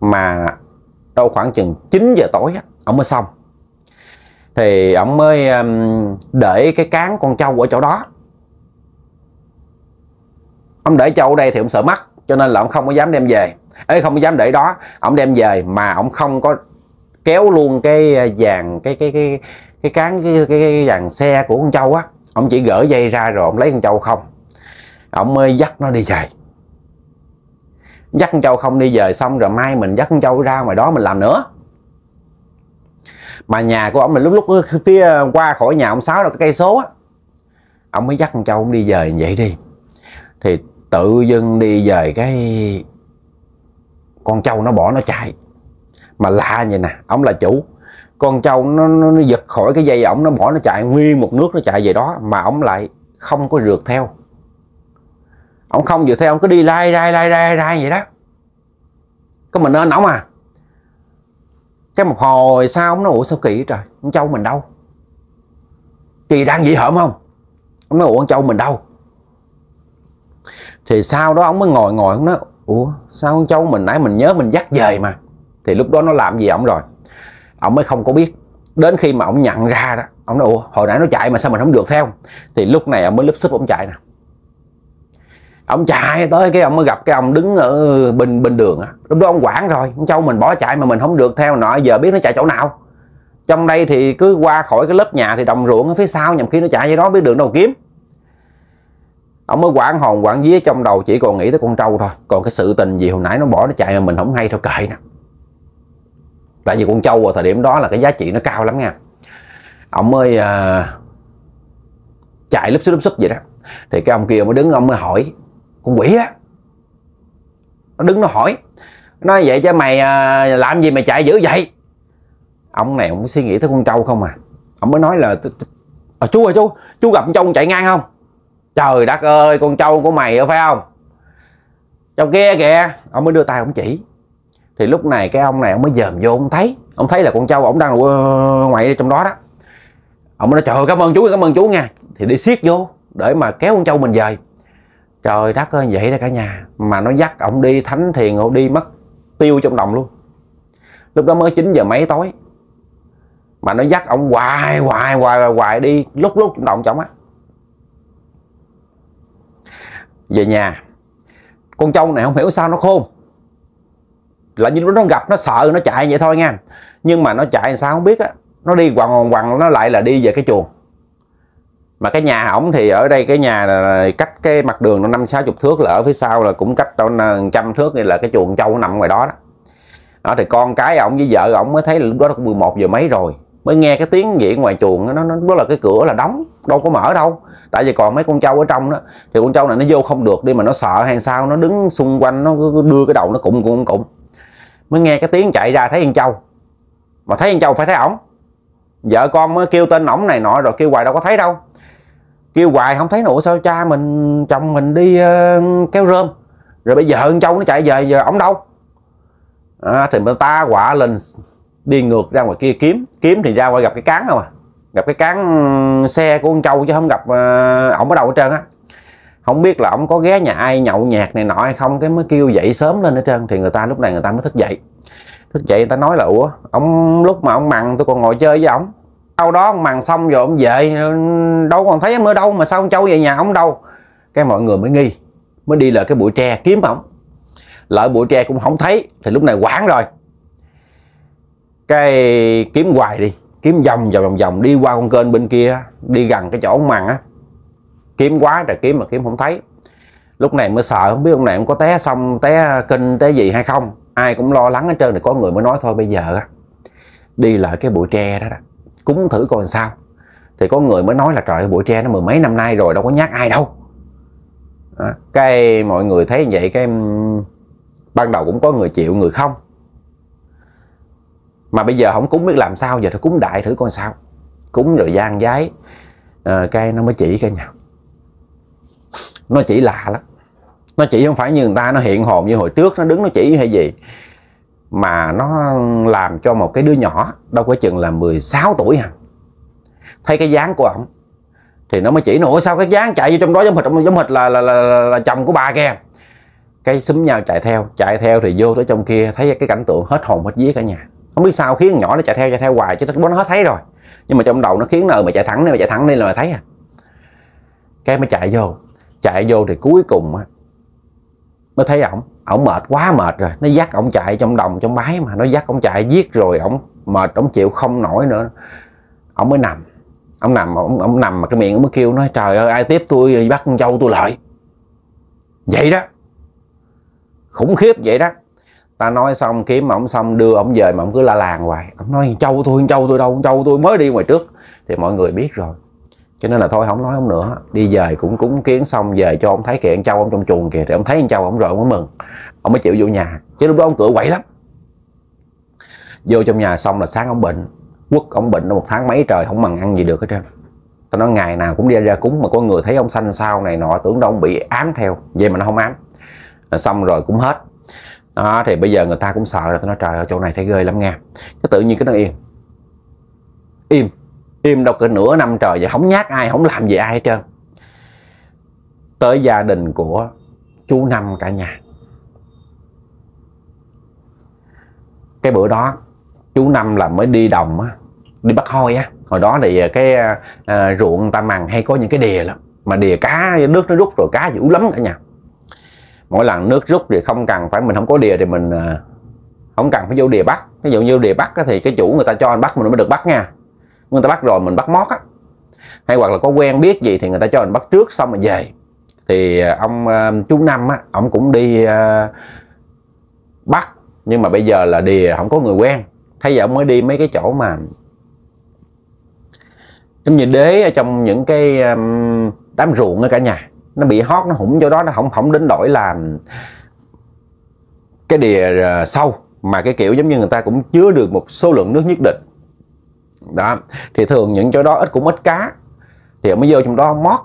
mà đâu khoảng chừng 9 giờ tối á ông mới xong thì ông mới um, để cái cán con trâu ở chỗ đó ông để trâu ở đây thì ông sợ mắc cho nên là ông không có dám đem về ấy không có dám để đó ông đem về mà ông không có kéo luôn cái ờ, vàng cái cái cái cái cán cái, cái, cái vàng xe của con trâu á ông chỉ gỡ dây ra rồi ông lấy con trâu không ông mới dắt nó đi về dắt con trâu không đi về xong rồi mai mình dắt con trâu ra ngoài đó mình làm nữa mà nhà của ông là lúc lúc phía qua khỏi nhà ông sáu là cái cây số á ông mới dắt con trâu ông đi về vậy đi thì tự dưng đi về cái con trâu nó bỏ nó chạy mà lạ vậy nè ông là chủ con trâu nó, nó, nó giật khỏi cái dây ổng nó bỏ nó chạy nguyên một nước nó chạy về đó mà ổng lại không có rượt theo ông không vừa theo ông cứ đi lai lai lai lai lai vậy đó có mình nên ổng à cái một hồi sao ông nói ủa sao kỳ trời ông châu mình đâu kỳ đang dị hợm không ông nói ủa ông châu mình đâu thì sau đó ông mới ngồi ngồi ông nói ủa sao ông châu mình nãy mình nhớ mình dắt về mà thì lúc đó nó làm gì ông rồi ông mới không có biết đến khi mà ông nhận ra đó ông nói ủa hồi nãy nó chạy mà sao mình không được theo thì lúc này ông mới lúp xúp ông chạy nè ông chạy tới cái ông mới gặp cái ông đứng ở bên bên đường á lúc đó ông quản rồi ông châu mình bỏ chạy mà mình không được theo nọ giờ biết nó chạy chỗ nào trong đây thì cứ qua khỏi cái lớp nhà thì đồng ruộng ở phía sau nhằm khi nó chạy với đó biết đường đâu kiếm ông mới quản hồn quản vía trong đầu chỉ còn nghĩ tới con trâu thôi còn cái sự tình gì hồi nãy nó bỏ nó chạy mà mình không hay thôi kệ nè tại vì con trâu vào thời điểm đó là cái giá trị nó cao lắm nha ông mới uh, chạy lúp xúp lúp xúp vậy đó thì cái ông kia mới đứng ông mới hỏi con quỷ á nó đứng nó hỏi nó vậy cho mày à, làm gì mày chạy dữ vậy ông này ông suy nghĩ tới con trâu không à ông mới nói là à, chú ơi chú chú gặp con trâu chạy ngang không trời đất ơi con trâu của mày phải không trâu kia kìa ông mới đưa tay ông chỉ thì lúc này cái ông này ông mới dòm vô ông thấy ông thấy là con trâu ông đang ngoài trong đó đó ông mới nói trời ơi cảm ơn chú cảm ơn chú nha thì đi siết vô để mà kéo con trâu mình về trời đất ơi vậy đó cả nhà mà nó dắt ổng đi thánh thiền ổng đi mất tiêu trong đồng luôn lúc đó mới 9 giờ mấy tối mà nó dắt ổng hoài hoài hoài hoài đi lúc lúc trong đồng chồng á về nhà con trâu này không hiểu sao nó khôn là như nó gặp nó sợ nó chạy vậy thôi nha nhưng mà nó chạy sao không biết á nó đi quằn quằn nó lại là đi về cái chuồng mà cái nhà ổng thì ở đây cái nhà là cách cái mặt đường nó năm sáu chục thước là ở phía sau là cũng cách đâu trăm thước như là cái chuồng trâu nằm ngoài đó đó đó thì con cái ổng với vợ ổng mới thấy là lúc đó nó 11 giờ mấy rồi mới nghe cái tiếng gì ngoài chuồng nó nó đó là cái cửa là đóng đâu có mở đâu tại vì còn mấy con trâu ở trong đó thì con trâu này nó vô không được đi mà nó sợ hay sao nó đứng xung quanh nó đưa cái đầu nó cụng cụng cụng mới nghe cái tiếng chạy ra thấy con trâu mà thấy con trâu phải thấy ổng vợ con mới kêu tên ổng này nọ rồi kêu hoài đâu có thấy đâu kêu hoài không thấy nổi sao cha mình chồng mình đi uh, kéo rơm rồi bây giờ hơn châu nó chạy về giờ ổng đâu à, thì ta quả lên đi ngược ra ngoài kia kiếm kiếm thì ra ngoài gặp cái cán không à gặp cái cán ừ, xe của con châu chứ không gặp uh, ở đâu hết trơn á không biết là ổng có ghé nhà ai nhậu nhạc này nọ hay không cái mới kêu dậy sớm lên hết trơn thì người ta lúc này người ta mới thức dậy thức dậy người ta nói là ủa ông lúc mà ông mặn tôi còn ngồi chơi với ổng sau đó ông màng xong rồi ông về đâu còn thấy em ở đâu mà sao ông châu về nhà ông đâu cái mọi người mới nghi mới đi lại cái bụi tre kiếm ổng lỡ bụi tre cũng không thấy thì lúc này quảng rồi cái kiếm hoài đi kiếm vòng vòng vòng vòng đi qua con kênh bên kia đi gần cái chỗ ông màng á kiếm quá trời kiếm mà kiếm không thấy lúc này mới sợ không biết ông này cũng có té xong té kinh té gì hay không ai cũng lo lắng hết trơn thì có người mới nói thôi bây giờ đi lại cái bụi tre đó, đó cúng thử coi sao thì có người mới nói là trời buổi tre nó mười mấy năm nay rồi đâu có nhắc ai đâu đó. cái mọi người thấy vậy cái ban đầu cũng có người chịu người không mà bây giờ không cúng biết làm sao giờ thì cúng đại thử coi sao cúng rồi gian giấy à, ờ, cái nó mới chỉ cái nhà nó chỉ lạ lắm nó chỉ không phải như người ta nó hiện hồn như hồi trước nó đứng nó chỉ hay gì mà nó làm cho một cái đứa nhỏ đâu có chừng là 16 tuổi hả thấy cái dáng của ổng thì nó mới chỉ nữa sao cái dáng chạy vô trong đó giống hịch giống hệt là là, là là là chồng của bà kìa cái xúm nhau chạy theo chạy theo thì vô tới trong kia thấy cái cảnh tượng hết hồn hết vía cả nhà không biết sao khiến nhỏ nó chạy theo chạy theo hoài chứ nó hết thấy rồi nhưng mà trong đầu nó khiến nó ừ, mà chạy thẳng đi mày chạy thẳng đi là mày thấy à cái mới chạy vô chạy vô thì cuối cùng á mới thấy ổng ổng mệt quá mệt rồi nó dắt ổng chạy trong đồng trong bái mà nó dắt ổng chạy giết rồi ổng mệt ổng chịu không nổi nữa ổng mới nằm ổng nằm ổng, ổng nằm mà cái miệng ổng mới kêu nói trời ơi ai tiếp tôi bắt con dâu tôi lại vậy đó khủng khiếp vậy đó ta nói xong kiếm ổng xong đưa ổng về mà ổng cứ la làng hoài ổng nói châu tôi châu tôi đâu châu tôi mới đi ngoài trước thì mọi người biết rồi cho nên là thôi không nói ông nữa đi về cũng cúng kiến xong về cho ông thấy kìa ông châu ông trong chuồng kìa thì ông thấy ông châu ông rồi ông mới mừng ông mới chịu vô nhà chứ lúc đó ông cửa quậy lắm vô trong nhà xong là sáng ông bệnh quất ông bệnh một tháng mấy trời không bằng ăn gì được hết trơn tao nói ngày nào cũng đi ra cúng mà có người thấy ông xanh sao này nọ tưởng đâu ông bị ám theo vậy mà nó không ám xong rồi cũng hết đó thì bây giờ người ta cũng sợ rồi tao nói trời ở chỗ này thấy ghê lắm nghe cái tự nhiên cái nó yên im im đâu cả nửa năm trời vậy không nhát ai không làm gì ai hết trơn tới gia đình của chú năm cả nhà cái bữa đó chú năm là mới đi đồng á đi bắt hôi á hồi đó thì à, cái à, à ruộng ta mằn hay có những cái đìa lắm mà đìa cá nước nó rút rồi cá dữ lắm cả nhà mỗi lần nước rút thì không cần phải mình không có đìa thì mình à, không cần phải vô đìa bắt ví dụ như đìa bắt thì cái chủ người ta cho anh bắt mình mới được bắt nha người ta bắt rồi mình bắt mót á hay hoặc là có quen biết gì thì người ta cho mình bắt trước xong rồi về thì à, ông à, chú năm á ông cũng đi à, bắt nhưng mà bây giờ là đi không có người quen thấy giờ ông mới đi mấy cái chỗ mà giống như đế ở trong những cái đám ruộng ở cả nhà nó bị hót nó hủng chỗ đó nó không không đến đổi làm cái đìa sâu mà cái kiểu giống như người ta cũng chứa được một số lượng nước nhất định đó thì thường những chỗ đó ít cũng ít cá thì ông mới vô trong đó ông mót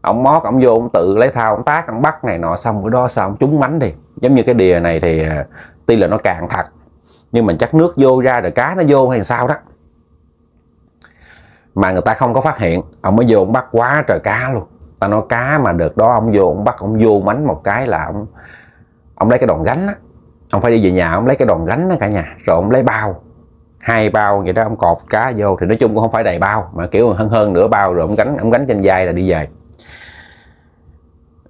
ông mót ông vô ông tự lấy thao ông tác ông bắt này nọ xong bữa đó xong ông trúng mánh đi giống như cái đìa này thì à, tuy là nó cạn thật nhưng mình chắc nước vô ra rồi cá nó vô hay sao đó mà người ta không có phát hiện ông mới vô ông bắt quá trời cá luôn ta nói cá mà được đó ông vô ông bắt ông vô mánh một cái là ông ông lấy cái đòn gánh á ông phải đi về nhà ông lấy cái đòn gánh đó cả nhà rồi ông lấy bao hai bao vậy đó ông cột cá vô thì nói chung cũng không phải đầy bao mà kiểu hơn hơn nửa bao rồi ông gánh ông gánh trên vai là đi về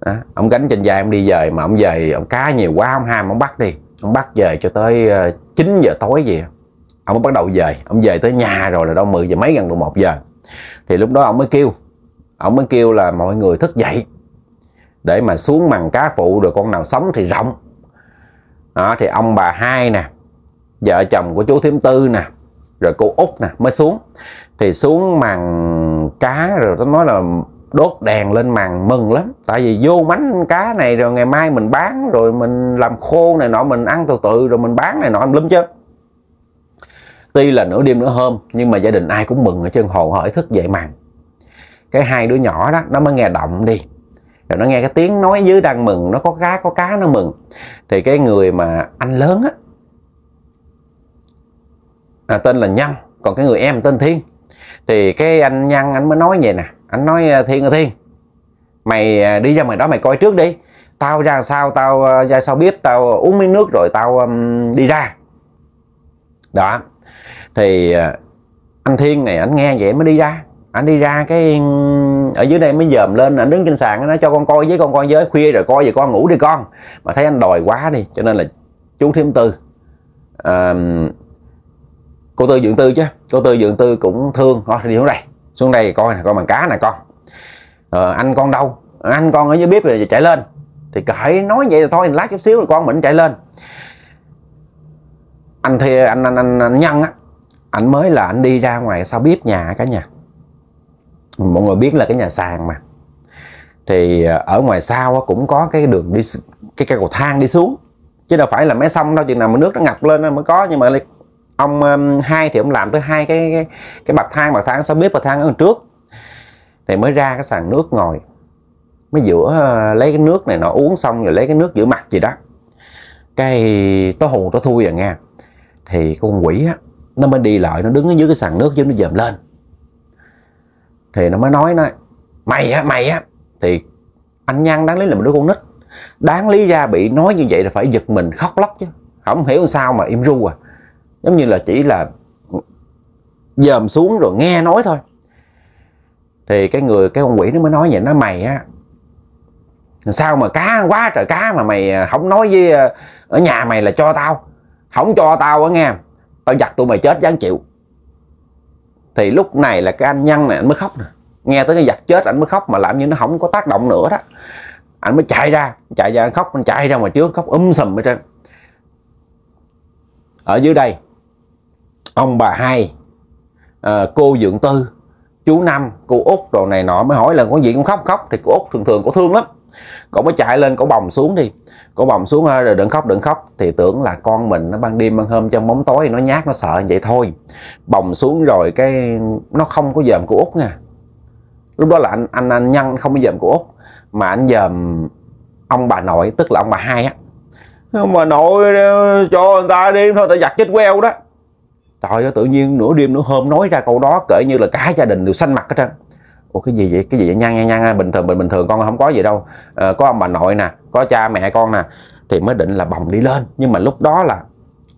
đó. ông gánh trên vai ông đi về mà ông về ông cá nhiều quá ông ham ông bắt đi ông bắt về cho tới 9 ờ, giờ tối gì ông bắt đầu về ông về tới nhà rồi là đâu 10 giờ mấy gần một giờ thì lúc đó ông mới kêu ông mới kêu là mọi người thức dậy để mà xuống mằng cá phụ rồi con nào sống thì rộng đó, thì ông bà hai nè vợ chồng của chú thím tư nè rồi cô út nè mới xuống thì xuống màn cá rồi nó nói là đốt đèn lên màn mừng lắm tại vì vô mánh cá này rồi ngày mai mình bán rồi mình làm khô này nọ mình ăn từ từ rồi mình bán này nọ lắm chứ tuy là nửa đêm nửa hôm nhưng mà gia đình ai cũng mừng ở trên hồ hởi thức dậy màn cái hai đứa nhỏ đó nó mới nghe động đi rồi nó nghe cái tiếng nói dưới đang mừng nó có cá có cá nó mừng thì cái người mà anh lớn á à, tên là Nhân còn cái người em tên Thiên thì cái anh Nhân anh mới nói vậy nè anh nói à, Thiên ơi Thiên mày à, đi ra ngoài đó mày coi trước đi tao ra sao tao à, ra sao biết tao uống miếng nước rồi tao um, đi ra đó thì anh Thiên này anh nghe vậy mới đi ra anh đi ra cái ở dưới đây mới dòm lên anh đứng trên sàn nó cho con coi với con coi với khuya rồi coi về con ngủ đi con mà thấy anh đòi quá đi cho nên là chú thêm tư à, cô tư dưỡng tư chứ cô tư dưỡng tư cũng thương thôi đi xuống đây xuống đây coi nè coi bằng cá này con ờ, anh con đâu anh con ở dưới bếp rồi chạy lên thì cãi nói vậy là thôi lát chút xíu rồi con mình chạy lên anh thì anh anh anh, anh nhân á ảnh mới là anh đi ra ngoài sau bếp nhà cả nhà mọi người biết là cái nhà sàn mà thì ờ, ở ngoài sau cũng có cái đường đi cái cây cầu thang đi xuống chứ đâu phải là mé sông đâu chừng nào mà nước nó ngập lên mới có nhưng mà ông um, hai thì ông làm tới hai cái cái, cái bậc thang bậc thang sau bếp bậc thang ở trước thì mới ra cái sàn nước ngồi mới giữa uh, lấy cái nước này nó uống xong rồi lấy cái nước giữa mặt gì đó cái tối hù tối thui rồi à nghe thì con quỷ á nó mới đi lại nó đứng ở dưới cái sàn nước chứ nó dòm lên thì nó mới nói nó mày á mày á thì anh nhân đáng lý là một đứa con nít đáng lý ra bị nói như vậy là phải giật mình khóc lóc chứ không hiểu sao mà im ru à giống như là chỉ là dòm xuống rồi nghe nói thôi thì cái người cái con quỷ nó mới nói vậy nó mày á sao mà cá quá trời cá mà mày không nói với ờ, ở nhà mày là cho tao không cho tao á nghe tao giặt tụi mày chết dáng chịu thì lúc này là cái anh nhân này anh mới khóc nè nghe tới cái giặt chết anh mới khóc mà làm như nó không có tác động nữa đó anh mới chạy ra chạy ra anh khóc anh chạy ra ngoài trước khóc um sùm ở trên ở dưới đây ông bà hai à, cô dưỡng tư chú năm cô út đồ này nọ mới hỏi là có gì cũng khóc khóc thì cô út thường thường có thương lắm cô mới chạy lên cổ bồng xuống đi cổ bồng xuống rồi đừng khóc đừng khóc thì tưởng là con mình nó ban đêm ban hôm trong bóng tối nó nhát nó sợ vậy thôi bồng xuống rồi cái nó không có dòm cô út nha lúc đó là anh anh anh nhân không có dòm cô út mà anh dòm ông bà nội tức là ông bà hai á ông bà nội cho người ta đi thôi ta giặt chết queo đó trời ơi tự nhiên nửa đêm nửa hôm nói ra câu đó kể như là cả gia đình đều xanh mặt hết trơn ủa cái gì vậy cái gì vậy nhăn nhăn nhăn bình thường bình bình thường con không có gì đâu à, có ông bà nội nè có cha mẹ con nè thì mới định là bồng đi lên nhưng mà lúc đó là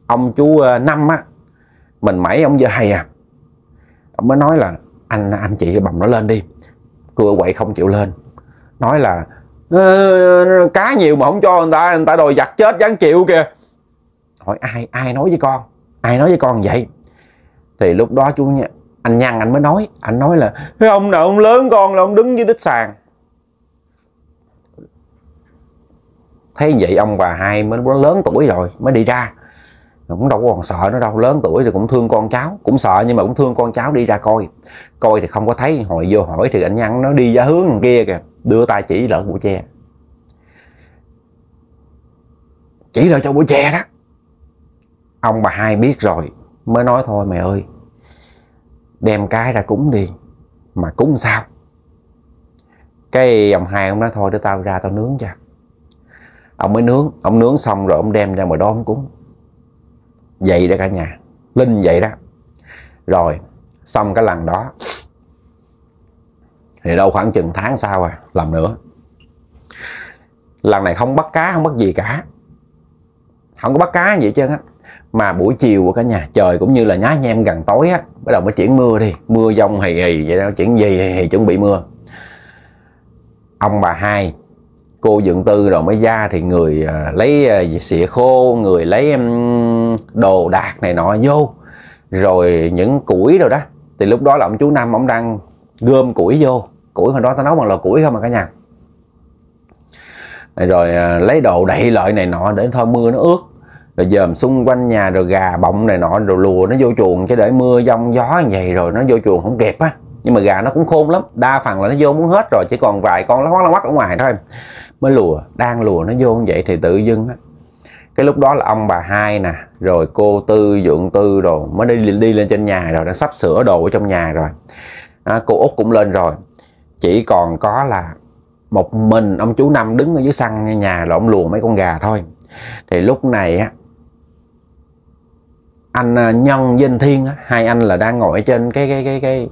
ông chú ờ, năm á mình mẩy ông giờ hay à ông mới nói là anh anh chị bồng nó lên đi cưa quậy không chịu lên nói là ờ, cá nhiều mà không cho người ta người ta đòi giặt chết dáng chịu kìa hỏi ai ai nói với con ai nói với con vậy thì lúc đó chú anh nhăn anh mới nói anh nói là cái ông nào ông lớn con là ông đứng dưới đít sàn thấy vậy ông bà hai mới lớn tuổi rồi mới đi ra cũng đâu còn sợ nó đâu lớn tuổi thì cũng thương con cháu cũng sợ nhưng mà cũng thương con cháu đi ra coi coi thì không có thấy hồi vô hỏi thì anh nhăn nó đi ra hướng đằng kia kìa đưa tay chỉ lỡ bụi tre chỉ lại cho bụi tre đó ông bà hai biết rồi mới nói thôi mày ơi đem cái ra cúng đi mà cúng sao cái ông hai ông nói thôi để tao ra tao nướng cho ông mới nướng ông nướng xong rồi ông đem ra mà đón cúng vậy đó cả nhà linh vậy đó rồi xong cái lần đó thì đâu khoảng chừng tháng sau à làm nữa lần này không bắt cá không bắt gì cả không có bắt cá gì hết trơn á mà buổi chiều của cả nhà trời cũng như là nhá nhem gần tối á bắt đầu mới chuyển mưa đi mưa dông hì hì vậy đó chuyển gì hì hì chuẩn bị mưa ông bà hai cô dưỡng tư rồi mới ra thì người à, lấy à, xịa khô người lấy đồ đạc này nọ vô rồi những củi rồi đó thì lúc đó là ông chú năm ông đang gom củi vô củi hồi đó tao nấu bằng lò củi không mà cả nhà rồi à, lấy đồ đậy lợi này nọ để thôi mưa nó ướt rồi dòm xung quanh nhà rồi gà bọng này nọ rồi lùa nó vô chuồng cái để mưa giông gió như vậy rồi nó vô chuồng không kịp á nhưng mà gà nó cũng khôn lắm đa phần là nó vô muốn hết rồi chỉ còn vài con ló ló quắc ở ngoài thôi mới lùa đang lùa nó vô như vậy thì tự dưng á cái lúc đó là ông bà hai nè rồi cô tư dượng tư rồi mới đi đi lên trên nhà rồi đã sắp sửa đồ ở trong nhà rồi à, cô út cũng lên rồi chỉ còn có là một mình ông chú năm đứng ở dưới sân nhà rồi ông lùa mấy con gà thôi thì lúc này á anh à, nhân với anh thiên hai anh là đang ngồi trên cái cái cái cái,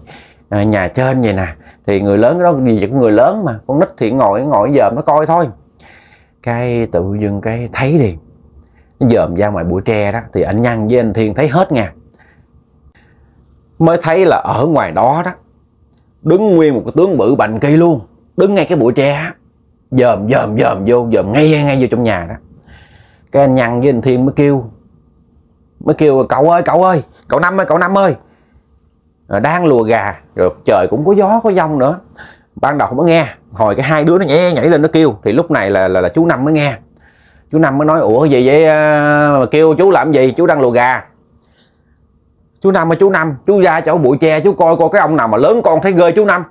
cái à, nhà trên vậy nè thì người lớn đó gì cũng người lớn mà con nít thì ngồi ngồi dòm nó coi thôi cái tự dưng cái thấy đi dòm ra ngoài bụi tre đó thì anh nhân với anh thiên thấy hết nha mới thấy là ở ngoài đó đó đứng nguyên một cái tướng bự bành cây luôn đứng ngay cái bụi tre dòm dòm dòm vô dòm ngay ngay vô trong nhà đó cái anh nhân với anh thiên mới kêu mới kêu cậu ơi cậu ơi cậu năm ơi cậu năm ơi đang lùa gà rồi trời cũng có gió có giông nữa ban đầu không có nghe hồi cái hai đứa nó nhảy nhảy lên nó kêu thì lúc này là là, là chú năm mới nghe chú năm mới nói ủa gì vậy à, mà kêu chú làm gì chú đang lùa gà chú năm ơi chú năm chú ra chỗ bụi tre chú coi coi cái ông nào mà lớn con thấy ghê chú năm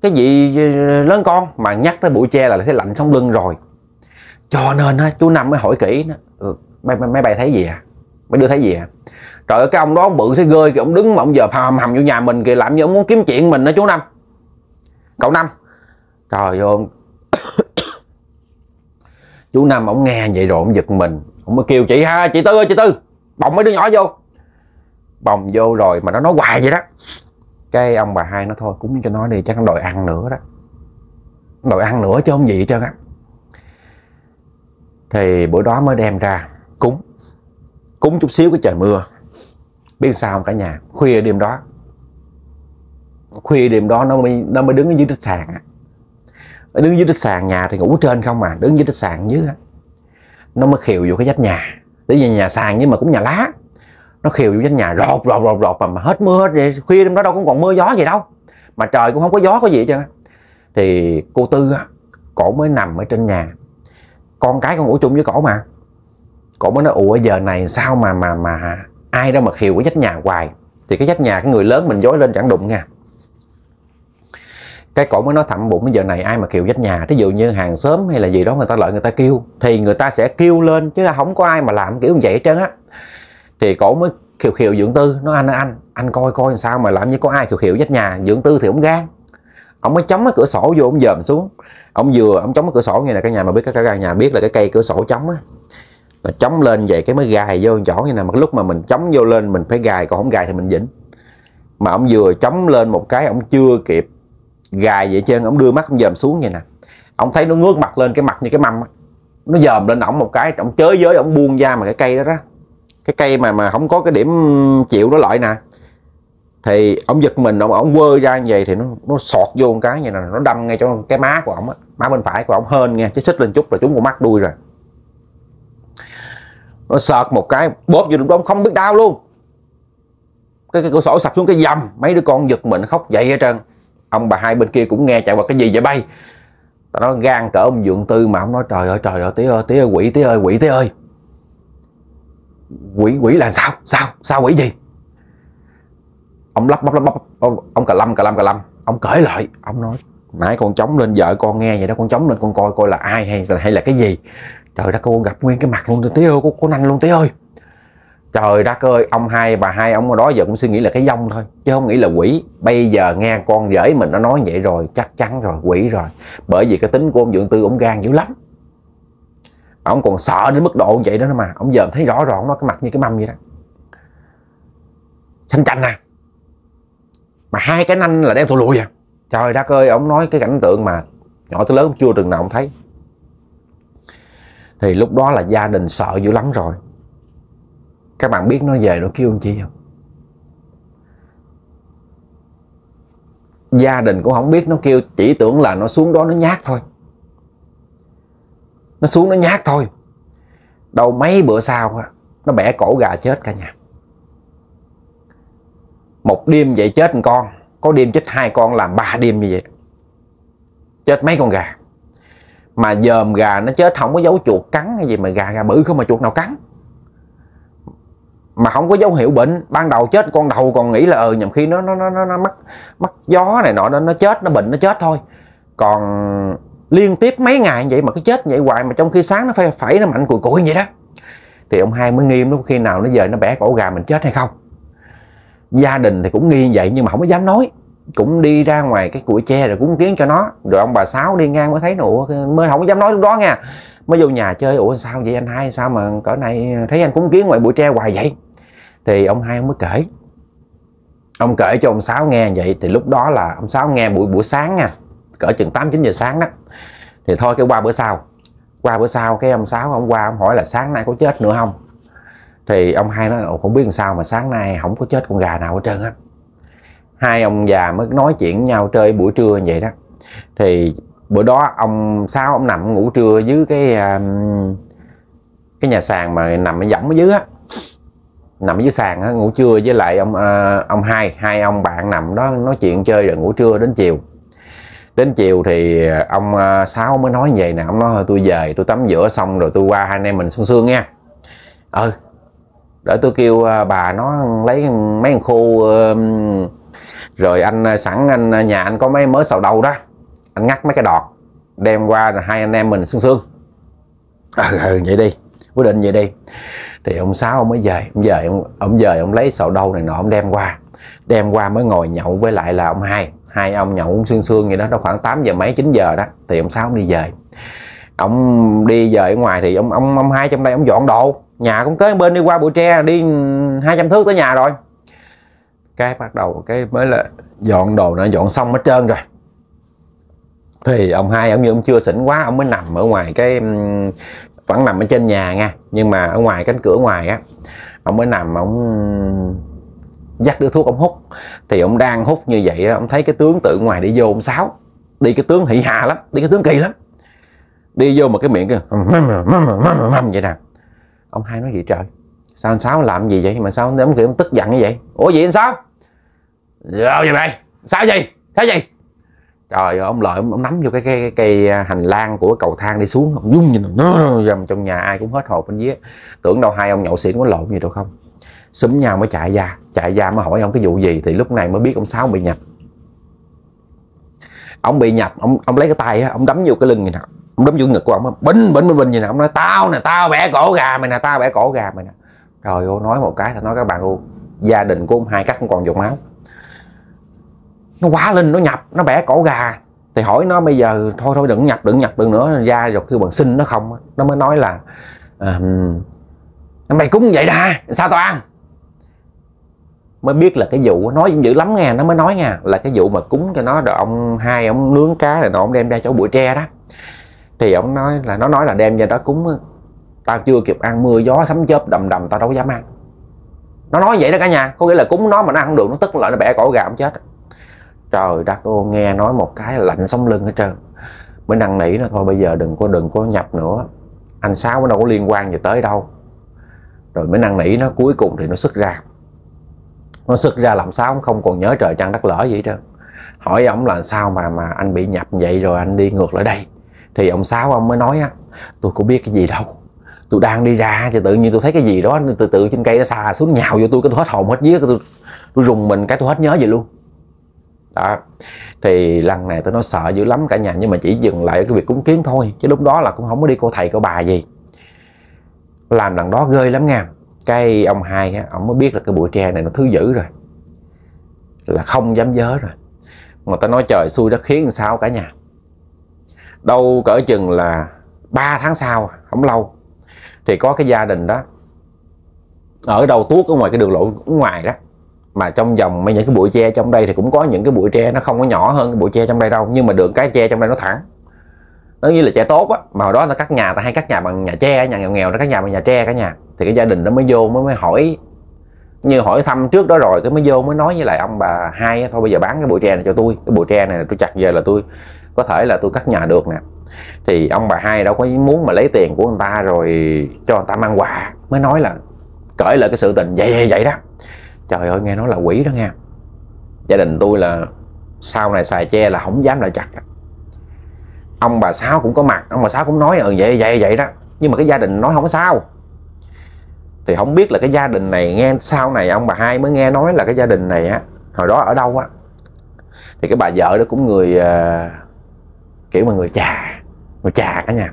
cái gì ờ, lớn con mà nhắc tới bụi tre là thấy lạnh sống lưng rồi cho nên á chú năm mới hỏi kỹ nó ừ, bay thấy gì à mấy đưa thấy gì à trời ơi cái ông đó bự thế gơi kìa ông đứng mà ông giờ hầm hầm vô nhà mình kìa làm như ông muốn kiếm chuyện mình đó chú năm cậu năm trời ơi chú năm ông nghe vậy rồi ông giật mình ông mới kêu chị ha chị tư ơi chị tư bồng mấy đứa nhỏ vô bồng vô rồi mà nó nói hoài vậy đó cái ông bà hai nó thôi cúng cho nó đi chắc nó đòi ăn nữa đó đòi ăn nữa chứ không gì hết trơn á thì bữa đó mới đem ra cúng cúng chút xíu cái trời mưa biết sao không cả nhà khuya đêm đó khuya đêm đó nó mới nó mới đứng ở dưới tích sàn đứng dưới tích sàn nhà thì ngủ trên không mà đứng dưới tích sàn dưới nó mới khều vô cái vách nhà tới nhà, nhà sàn nhưng mà cũng nhà lá nó khều vô vách nhà rột rột rột rột mà, mà hết mưa hết vậy khuya đêm đó đâu cũng còn mưa gió gì đâu mà trời cũng không có gió có gì hết trơn thì cô tư cổ mới nằm ở trên nhà con cái con ngủ chung với cổ mà cổ mới nói ủa giờ này sao mà mà mà ai đó mà khiều cái dách nhà hoài thì cái dách nhà cái người lớn mình dối lên chẳng đụng nha cái cổ mới nói thẳng bụng bây giờ này ai mà kêu dách nhà ví dụ như hàng xóm hay là gì đó người ta lợi người ta kêu thì người ta sẽ kêu lên chứ không có ai mà làm kiểu như vậy hết trơn á thì cổ mới khiều khiều dưỡng tư nó anh anh anh coi coi làm sao mà làm như có ai khiều khiều dách nhà dưỡng tư thì ông gan ông mới chống cái cửa sổ vô ông dòm xuống ông vừa ông chống cái cửa sổ như là cái nhà mà biết cái cả nhà biết là cái cây cửa sổ chống á là chống lên vậy cái mới gài vô chỗ như này mà lúc mà mình chống vô lên mình phải gài còn không gài thì mình dĩnh mà ông vừa chống lên một cái ông chưa kịp gài vậy trơn ông đưa mắt ông dòm xuống vậy nè ông thấy nó ngước mặt lên cái mặt như cái mâm nó dòm lên ổng một cái ông chới giới ông buông ra mà cái cây đó đó cái cây mà mà không có cái điểm chịu nó loại nè thì ông giật mình ông ông quơ ra như vậy thì nó nó sọt vô một cái như này nó đâm ngay cho cái má của ổng á má bên phải của ổng hên nghe chứ xích lên chút rồi chúng con mắt đuôi rồi nó sợt một cái bóp vô đụng không biết đau luôn cái, cái cửa sổ sập xuống cái dầm mấy đứa con giật mình khóc dậy hết trơn ông bà hai bên kia cũng nghe chạy vào cái gì vậy bay tao nói gan cỡ ông dượng tư mà ông nói trời ơi trời ơi tía ơi tía ơi quỷ tía ơi quỷ tía ơi quỷ quỷ là sao sao sao quỷ gì ông lắp bắp lắp bắp ông, ông cà lâm cà lâm cà lâm ông cởi lại ông nói nãy con chống lên vợ con nghe vậy đó con chống lên con coi coi là ai hay là hay là cái gì trời đất ơi gặp nguyên cái mặt luôn tí ơi cô của nanh luôn tí ơi trời đất ơi ông hai bà hai ông đó giờ cũng suy nghĩ là cái dông thôi chứ không nghĩ là quỷ bây giờ nghe con rể mình nó nói vậy rồi chắc chắn rồi quỷ rồi bởi vì cái tính của ông dưỡng tư ông gan dữ lắm ông còn sợ đến mức độ vậy đó mà ông giờ thấy rõ ràng nó cái mặt như cái mâm vậy đó xanh chanh nè à. mà hai cái nanh là đen thù lùi à trời đất ơi ông nói cái cảnh tượng mà nhỏ tới lớn chưa từng nào ông thấy thì lúc đó là gia đình sợ dữ lắm rồi các bạn biết nó về nó kêu anh chị không gia đình cũng không biết nó kêu chỉ tưởng là nó xuống đó nó nhát thôi nó xuống nó nhát thôi đâu mấy bữa sau nó bẻ cổ gà chết cả nhà một đêm vậy chết một con có đêm chết hai con làm ba đêm như vậy chết mấy con gà mà dòm gà nó chết không có dấu chuột cắn hay gì mà gà gà bự không mà chuột nào cắn mà không có dấu hiệu bệnh ban đầu chết con đầu còn nghĩ là ừ nhầm khi nó nó nó nó, nó mắc mắc gió này nọ nó nó chết nó bệnh nó chết thôi còn liên tiếp mấy ngày vậy mà cứ chết vậy hoài mà trong khi sáng nó phải phải nó mạnh cùi cùi vậy đó thì ông hai mới nghiêm lúc khi nào nó về nó bẻ cổ gà mình chết hay không gia đình thì cũng nghi vậy nhưng mà không có dám nói cũng đi ra ngoài cái củi tre rồi cúng kiến cho nó rồi ông bà sáu đi ngang mới thấy nụ mới không dám nói lúc đó nha mới vô nhà chơi ủa sao vậy anh hai sao mà cỡ này thấy anh cúng kiến ngoài bụi tre hoài vậy thì ông hai ông mới kể ông kể cho ông sáu nghe vậy thì lúc đó là ông sáu nghe buổi buổi sáng nha cỡ chừng tám chín giờ sáng đó thì thôi cái qua bữa sau qua bữa sau cái ông sáu ông qua ông hỏi là sáng nay có chết nữa không thì ông hai nói không biết làm sao mà sáng nay không có chết con gà nào hết trơn á hai ông già mới nói chuyện với nhau chơi buổi trưa như vậy đó thì bữa đó ông sao ông nằm ngủ trưa dưới cái um, cái nhà sàn mà nằm ở võng ở dưới á nằm dưới sàn á ngủ trưa với lại ông ờ, ông hai hai ông bạn nằm đó nói chuyện chơi rồi ngủ trưa đến chiều đến chiều thì ờ, ông ờ, sáu mới nói vậy nè ông nói tôi về tôi tắm rửa xong rồi tôi qua hai anh em mình sương sương nha ừ để tôi kêu bà nó lấy mấy con khô rồi anh à, sẵn anh à, nhà anh có mấy mớ sầu đâu đó anh ngắt mấy cái đọt đem qua hai anh em mình sương sương à, ừ, vậy đi quyết định vậy đi thì ông sáu ông mới về ông về ông ông về ông lấy sầu đâu này nọ ông đem qua đem qua mới ngồi nhậu với lại là ông hai hai ông nhậu uống sương sương vậy đó nó khoảng 8 giờ mấy 9 giờ đó thì ông sáu ông đi về ông đi về ở ngoài thì ông ông ông hai trong đây ông dọn đồ nhà cũng kế bên đi qua bụi tre đi 200 thước tới nhà rồi cái bắt đầu cái mới là dọn đồ nó dọn xong hết trơn rồi thì ông hai ông như ông chưa xỉn quá ông mới nằm ở ngoài cái vẫn nằm ở trên nhà nha nhưng mà ở ngoài cánh cửa ngoài á ông mới nằm ông dắt đứa thuốc ông hút thì ông đang hút như vậy ông thấy cái tướng tự ngoài đi vô ông sáo đi cái tướng hỉ hà lắm đi cái tướng kỳ lắm đi vô mà cái miệng kia mâm mâm mâm mâm vậy nè ông hai nói gì trời sao sáu làm gì vậy mà sao đám kiểu tức giận như vậy ủa gì anh sáu sao vậy mày sao gì thế gì trời ơi ông lợi ông, nắm vô cái cây, cây hành lang của cầu thang đi xuống ông dung nhìn nó dầm trong nhà ai cũng hết hồn bên dưới tưởng đâu hai ông nhậu xỉn có lộn gì đâu không súng nhau mới chạy ra chạy ra mới hỏi ông cái vụ gì thì lúc này mới biết ông sáu bị nhập ông bị nhập ông ông lấy cái tay á ông đấm vô cái lưng này nè ông đấm vô ngực của ông binh binh binh binh gì nè ông nói tao nè tao bẻ cổ gà mày nè tao bẻ cổ gà mày nè rồi cô nói một cái thì nói các bạn luôn gia đình của ông hai cắt không còn dòng máu nó quá lên nó nhập nó bẻ cổ gà thì hỏi nó bây giờ thôi thôi đừng nhập đừng nhập đừng nữa ra rồi kêu bằng xin nó không nó mới nói là um, mày cúng vậy đã sao tao ăn mới biết là cái vụ nói dữ lắm nghe nó mới nói nha là cái vụ mà cúng cho nó rồi ông hai ông nướng cá rồi ông đem ra chỗ bụi tre đó thì ông nói là nó nói là đem ra đó cúng tao chưa kịp ăn mưa gió sấm chớp đầm đầm tao đâu dám ăn nó nói vậy đó cả nhà có nghĩa là cúng nó mà nó ăn không được nó tức lại nó bẻ cổ gà không chết trời đất ô nghe nói một cái lạnh sống lưng hết trơn mới năn nỉ nó thôi bây giờ đừng có đừng có nhập nữa anh sáu nó đâu có liên quan gì tới đâu rồi mới năn nỉ nó cuối cùng thì nó xuất ra nó xuất ra làm sao không còn nhớ trời trăng đất lỡ vậy trơn hỏi ông là sao mà mà anh bị nhập vậy rồi anh đi ngược lại đây thì ông sáu ông mới nói á tôi có biết cái gì đâu tôi đang đi ra thì tự nhiên tôi thấy cái gì đó từ từ trên cây nó xà xuống nhào vô tôi cái tôi hết hồn hết vía tôi tôi rùng mình cái tôi hết nhớ gì luôn đó thì lần này tôi nói sợ dữ lắm cả nhà nhưng mà chỉ dừng lại cái việc cúng kiến thôi chứ lúc đó là cũng không có đi cô thầy cô bà gì làm lần đó ghê lắm nha cái ông hai á ông mới biết là cái bụi tre này nó thứ dữ rồi là không dám dớ rồi mà tao nói trời xui đất khiến sao cả nhà đâu cỡ chừng là 3 tháng sau không lâu thì có cái gia đình đó ở đầu tuốt ở ngoài cái đường lộ ngoài đó mà trong vòng mấy những cái bụi tre trong đây thì cũng có những cái bụi tre nó không có nhỏ hơn cái bụi tre trong đây đâu nhưng mà đường cái tre trong đây nó thẳng nó như là tre tốt á mà hồi đó nó cắt nhà ta hay cắt nhà bằng nhà tre nhà nghèo nghèo nó cắt nhà bằng nhà tre cả nhà thì cái gia đình nó mới vô mới mới hỏi như hỏi thăm trước đó rồi cái mới vô mới nói với lại ông bà hai thôi bây giờ bán cái bụi tre này cho tôi cái bụi tre này là tôi chặt về là tôi có thể là tôi cắt nhà được nè thì ông bà hai đâu có muốn mà lấy tiền của người ta rồi cho người ta mang quà mới nói là cởi lại cái sự tình vậy vậy đó trời ơi nghe nói là quỷ đó nghe gia đình tôi là sau này xài che là không dám lại chặt ông bà sáu cũng có mặt ông bà sáu cũng nói ừ vậy vậy vậy đó nhưng mà cái gia đình nói không có sao thì không biết là cái gia đình này nghe sau này ông bà hai mới nghe nói là cái gia đình này á hồi đó ở đâu á thì cái bà vợ đó cũng người à, kiểu mà người chà người chà cả nhà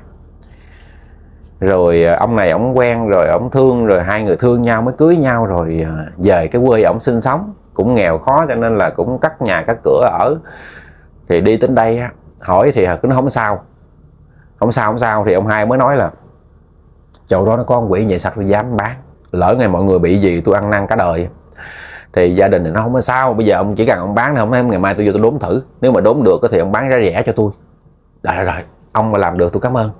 rồi ờ, ông này ông quen rồi ông thương rồi hai người thương nhau mới cưới nhau rồi ờ, về cái quê ông sinh sống cũng nghèo khó cho nên là cũng cắt nhà cắt cửa ở thì đi đến đây hỏi thì nó không sao không sao không sao thì ông hai mới nói là chậu đó nó con quỷ vậy sao tôi dám bán lỡ ngày mọi người bị gì tôi ăn năn cả đời thì gia đình thì nó không có sao bây giờ ông chỉ cần ông bán thì không em ngày mai tôi vô tôi đốn thử nếu mà đốn được thì ông bán ra rẻ cho tôi rồi rồi ông mà làm được tôi cảm ơn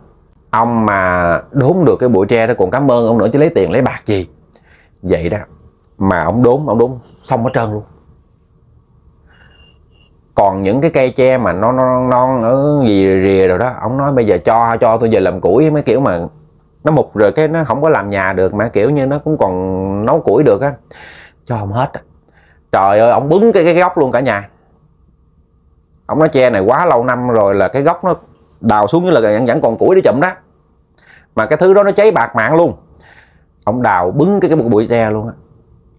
ông mà đốn được cái bụi tre đó còn cảm ơn ông nữa chứ lấy tiền lấy bạc gì vậy đó mà ông đốn ông đốn xong hết trơn luôn còn những cái cây tre mà nó non non ở gì rìa rồi đó ông nói bây giờ cho cho tôi về làm củi mấy kiểu mà nó mục rồi cái nó không có làm nhà được mà kiểu như nó cũng còn nấu củi được á cho không hết trời ơi ông bứng cái cái góc luôn cả nhà ông nói tre này quá lâu năm rồi là cái gốc nó đào xuống như là vẫn vẫn còn củi để chậm đó mà cái thứ đó nó cháy bạc mạng luôn ông đào bứng cái, cái bụi tre luôn á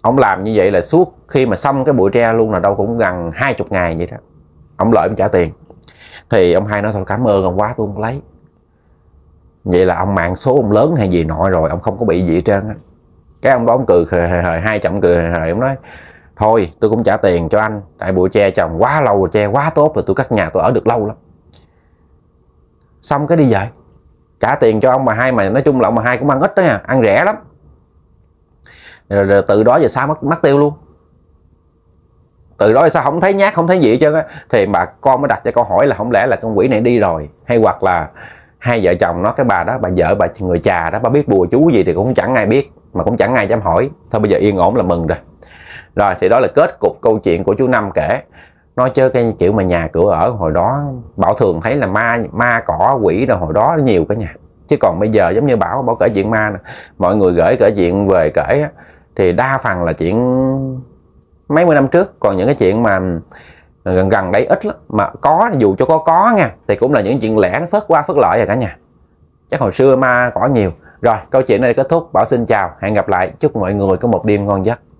ông làm như vậy là suốt khi mà xong cái bụi tre luôn là đâu cũng gần hai chục ngày vậy đó ông lợi ông trả tiền thì ông hai nói thôi cảm ơn ông quá tôi không lấy vậy là ông mạng số ông lớn hay gì nọ rồi ông không có bị gì hết trơn á cái ông đó ông cười hời hời hai chậm cười hời hời ông nói thôi tôi cũng trả tiền cho anh tại bụi tre trồng quá lâu rồi tre quá tốt rồi tôi cắt nhà tôi ở được lâu lắm xong cái đi về trả tiền cho ông bà hai mà nói chung là ông bà hai cũng ăn ít đó nha ăn rẻ lắm rồi, rồi từ đó giờ sao mất mất tiêu luôn từ đó sao không thấy nhát không thấy gì hết trơn á thì bà con mới đặt cho câu hỏi là không lẽ là con quỷ này đi rồi hay hoặc là hai vợ chồng nó cái bà đó bà vợ bà người trà đó bà biết bùa chú gì thì cũng chẳng ai biết mà cũng chẳng ai dám hỏi thôi bây giờ yên ổn là mừng rồi rồi thì đó là kết cục câu chuyện của chú năm kể nói chơi cái kiểu mà nhà cửa ở hồi đó bảo thường thấy là ma ma cỏ quỷ rồi hồi đó nhiều cả nhà chứ còn bây giờ giống như bảo bảo kể chuyện ma nè. mọi người gửi kể chuyện về kể á, thì đa phần là chuyện mấy mươi năm trước còn những cái chuyện mà gần gần đây ít lắm mà có dù cho có có nha thì cũng là những chuyện lẻ nó phớt qua phớt lợi rồi cả nhà chắc hồi xưa ma cỏ nhiều rồi câu chuyện này kết thúc bảo xin chào hẹn gặp lại chúc mọi người có một đêm ngon giấc